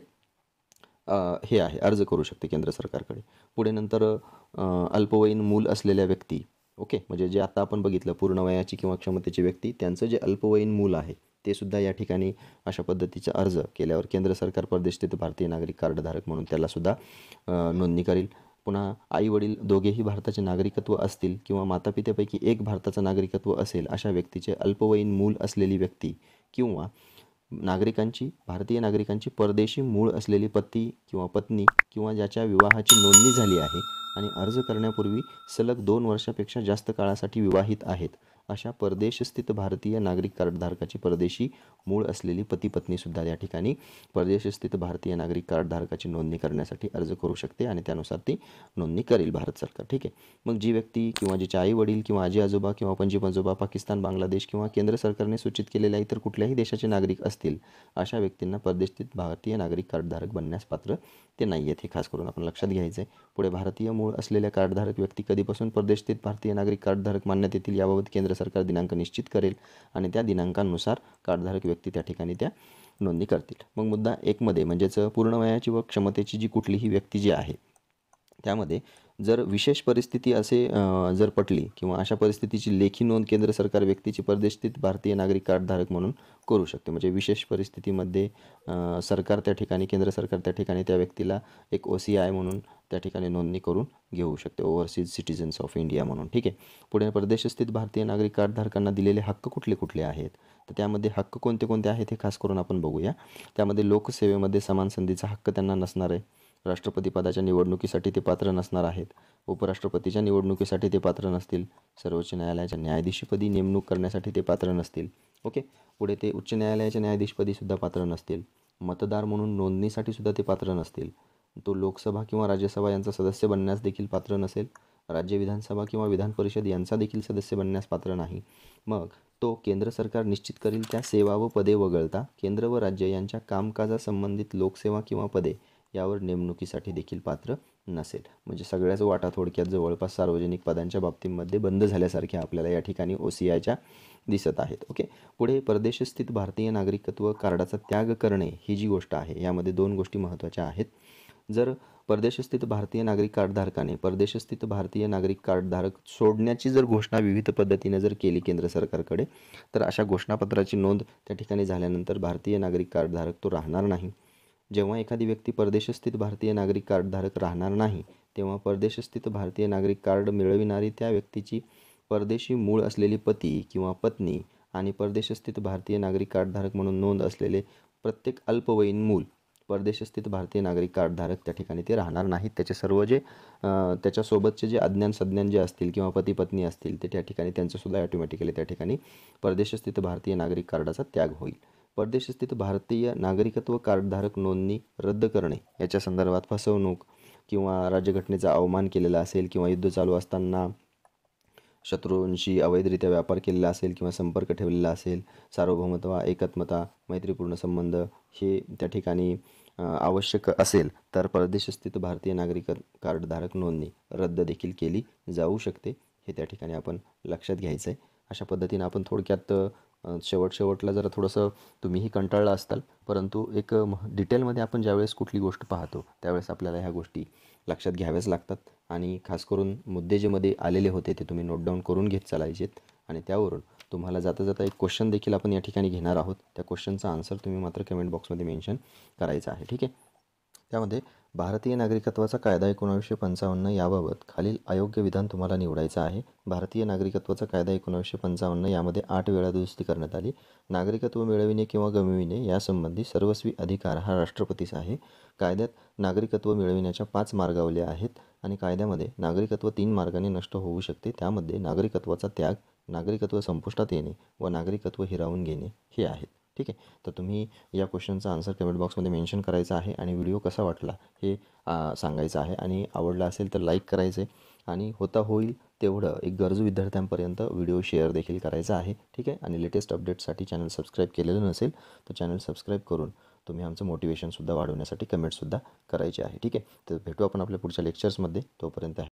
हे आहे अर्ज करू शकते केंद्र सरकारकडे पुढे नंतर अल्पवयीन मूल असलेल्या व्यक्ती ओके म्हणजे जे आता आपण बघितलं पूर्ण वयाची किंवा क्षमतेची व्यक्ती त्यांचं जे अल्पवयीन मूल आहे ते सुद्धा या ठिकाणी अशा पद्धतीचा अर्ज केल्यावर केंद्र सरकार परदेश भारतीय नागरिक कार्डधारक म्हणून त्यालासुद्धा नोंदणी करेल पुन्हा आईवडील दोघेही भारताचे नागरिकत्व असतील किंवा मातापित्यापैकी एक भारताचं नागरिकत्व असेल अशा व्यक्तीचे अल्पवयीन मूल असलेली व्यक्ती किंवा नागरिकांची भारतीय नागरिकांची परदेशी मूळ असलेली पती किंवा पत्नी किंवा ज्याच्या विवाहाची नोंदणी झाली आहे आणि अर्ज करण्यापूर्वी सलग दोन वर्षापेक्षा जास्त काळासाठी विवाहित आहेत अशा परदेशस्थित भारतीय नागरिक कार्डधारकाची परदेशी मूळ असलेली पती पत्नीसुद्धा या ठिकाणी परदेशस्थित भारतीय नागरिक कार्डधारकाची नोंदणी करण्यासाठी अर्ज करू शकते आणि त्यानुसार ती नोंदणी करेल भारत सरकार ठीक आहे मग जी व्यक्ती किंवा जिचे आई वडील किंवा आजी आजोबा किंवा पणजी पंजोबा पाकिस्तान बांगलादेश किंवा केंद्र सरकारने सूचित केलेल्या इतर कुठल्याही देशाचे नागरिक असतील अशा व्यक्तींना परदेशस्थित भारतीय नागरिक कार्डधारक बनण्यास पात्र ते नाही आहेत हे खास करून आपण लक्षात घ्यायचं आहे पुढे भारतीय मूळ असलेल्या कार्डधारक व्यक्ती कधीपासून परदेशस्थित भारतीय नागरिक कार्डधारक मानण्यात येतील याबाबत केंद्र सरकार दिनांक निश्चित करेल आणि त्या दिनांकानुसार कार्डधारक व्यक्ती त्या ठिकाणी त्या नोंदणी करतील मग मुद्दा एकमध्ये म्हणजेच पूर्ण वयाची व क्षमतेची जी कुठलीही व्यक्ती जी आहे त्यामध्ये जर विशेष परिस्थिती असे जर पटली किंवा अशा परिस्थितीची लेखी नोंद केंद्र सरकार व्यक्तीची परदेशस्थित भारतीय नागरिक कार्डधारक म्हणून करू शकते म्हणजे विशेष परिस्थितीमध्ये सरकार त्या ठिकाणी केंद्र सरकार त्या ठिकाणी त्या व्यक्तीला एक ओ सी आय म्हणून त्या ठिकाणी नोंदणी करून घेऊ शकते ओव्हरसीज सिटिझन्स ऑफ इंडिया म्हणून ठीक आहे पुढे परदेशस्थित भारतीय नागरिक कार्डधारकांना दिलेले हक्क कुठले कुठले आहेत तर त्यामध्ये हक्क कोणते कोणते आहेत हे खास करून आपण बघूया त्यामध्ये लोकसेवेमध्ये समान संधीचा हक्क त्यांना नसणार आहे राष्ट्रपतीपदाच्या निवडणुकीसाठी ते पात्र नसणार आहेत उपराष्ट्रपतीच्या निवडणुकीसाठी ते पात्र नसतील सर्वोच्च न्यायालयाच्या न्यायाधीशपदी नेमणूक करण्यासाठी ते पात्र नसतील ओके पुढे ते उच्च न्यायालयाच्या न्यायाधीशपदीसुद्धा पात्र नसतील मतदार म्हणून नोंदणीसाठी सुद्धा ते पात्र नसतील तो लोकसभा किंवा राज्यसभा यांचा सदस्य बनण्यास देखील पात्र नसेल राज्य विधानसभा किंवा विधान परिषद यांचा देखील सदस्य बनण्यास पात्र नाही मग तो केंद्र सरकार निश्चित करील त्या सेवा व पदे वगळता केंद्र व राज्य यांच्या कामकाजासंबंधित लोकसेवा किंवा पदे यावर नेमणुकीसाठी देखील पात्र नसेल म्हणजे सगळ्याच वाटा थोडक्यात जवळपास सार्वजनिक पदांच्या बाबतीमध्ये बंद झाल्यासारख्या आपल्याला या ठिकाणी ओ सी आयच्या दिसत आहेत ओके पुढे परदेशस्थित भारतीय नागरिकत्व कार्डाचा त्याग करणे ही जी गोष्ट आहे यामध्ये दोन गोष्टी महत्त्वाच्या आहेत जर परदेशस्थित भारतीय नागरिक कार्डधारकाने परदेशस्थित भारतीय नागरिक कार्डधारक सोडण्याची जर घोषणा विविध पद्धतीने जर केली केंद्र सरकारकडे तर अशा घोषणापत्राची नोंद त्या ठिकाणी झाल्यानंतर भारतीय नागरिक कार्डधारक तो राहणार नाही जेव्हा एखादी व्यक्ती परदेशस्थित भारतीय नागरिक कार्डधारक राहणार नाही तेव्हा परदेशस्थित भारतीय नागरिक कार्ड मिळविणारी त्या व्यक्तीची परदेशी मूळ असलेली पती किंवा पत्नी आणि परदेशस्थित भारतीय नागरिक कार्डधारक म्हणून नोंद असलेले प्रत्येक अल्पवयीन मूल परदेशस्थित भारतीय नागरिक कार्डधारक त्या ठिकाणी ते राहणार नाहीत त्याचे सर्व जे त्याच्यासोबतचे जे अज्ञान सज्ञान जे असतील किंवा पती पत्नी असतील ते त्या ठिकाणी त्यांचंसुद्धा ॲटोमॅटिकली त्या ठिकाणी परदेशस्थित भारतीय नागरिक कार्डाचा त्याग होईल परदेशस्थित भारतीय नागरिकत्व कार्डधारक नोंदणी रद्द करणे याच्या संदर्भात फसवणूक किंवा राज्यघटनेचा अवमान केलेला असेल किंवा युद्ध चालू असताना शत्रूंशी अवैधरित्या व्यापार केलेला असेल किंवा संपर्क ठेवलेला असेल सार्वभौमत्व एकात्मता मैत्रीपूर्ण संबंध हे त्या ठिकाणी आवश्यक असेल तर परदेशस्थित भारतीय नागरिक कार्डधारक नोंदणी रद्द देखील केली जाऊ शकते हे त्या ठिकाणी आपण लक्षात घ्यायचं आहे अशा पद्धतीनं आपण थोडक्यात शेवट शेवटला जरा थोडंसं तुम्हीही कंटाळला असताल परंतु एक डिटेलमध्ये आपण ज्यावेळेस कुठली गोष्ट पाहतो त्यावेळेस आपल्याला ह्या गोष्टी लक्षात घ्याव्याच लागतात आणि खास करून मुद्दे जे मध्ये आलेले होते ते तुम्ही नोट डाऊन करून घेत चालायचेत आणि त्यावरून तुम्हाला जाता जाता एक क्वेश्चन देखील आपण या ठिकाणी घेणार आहोत त्या क्वेश्चनचा आन्सर तुम्ही मात्र कमेंट बॉक्समध्ये मेन्शन करायचा आहे ठीक आहे त्यामध्ये भारतीय नागरिकत्वाचा कायदा एकोणावीसशे पंचावन्न याबाबत खालील अयोग्य विधान तुम्हाला निवडायचं आहे भारतीय नागरिकत्वाचा कायदा एकोणावीसशे पंचावन्न यामध्ये आठ वेळा दुरुस्ती करण्यात आली नागरिकत्व मिळविणे किंवा गमविणे यासंबंधी सर्वस्वी अधिकार हा राष्ट्रपतीस आहे कायद्यात नागरिकत्व मिळविण्याच्या पाच मार्गावल्या आहेत आणि कायद्यामध्ये नागरिकत्व तीन मार्गाने नष्ट होऊ शकते त्यामध्ये नागरिकत्वाचा त्याग नागरिकत्व संपुष्टात येणे व नागरिकत्व हिरावून घेणे हे आहेत ठीक आहे तर तुम्ही या क्वेश्चनचा आन्सर कमेंट बॉक्समध्ये मेन्शन करायचा आहे आणि व्हिडिओ कसा वाटला हे सांगायचं आहे आणि आवडला असेल तर लाईक करायचं आणि होता होईल तेवढं एक गरजू विद्यार्थ्यांपर्यंत व्हिडिओ शेअर देखील करायचा आहे ठीक आहे आणि लेटेस्ट अपडेट्ससाठी चॅनल सबस्क्राईब केलेलं नसेल तर चॅनल सबस्क्राईब करून तुम्ही आमचं मोटिवेशनसुद्धा वाढवण्यासाठी कमेंटसुद्धा करायची आहे ठीक आहे तर भेटू आपण आपल्या पुढच्या लेक्चर्समध्ये तोपर्यंत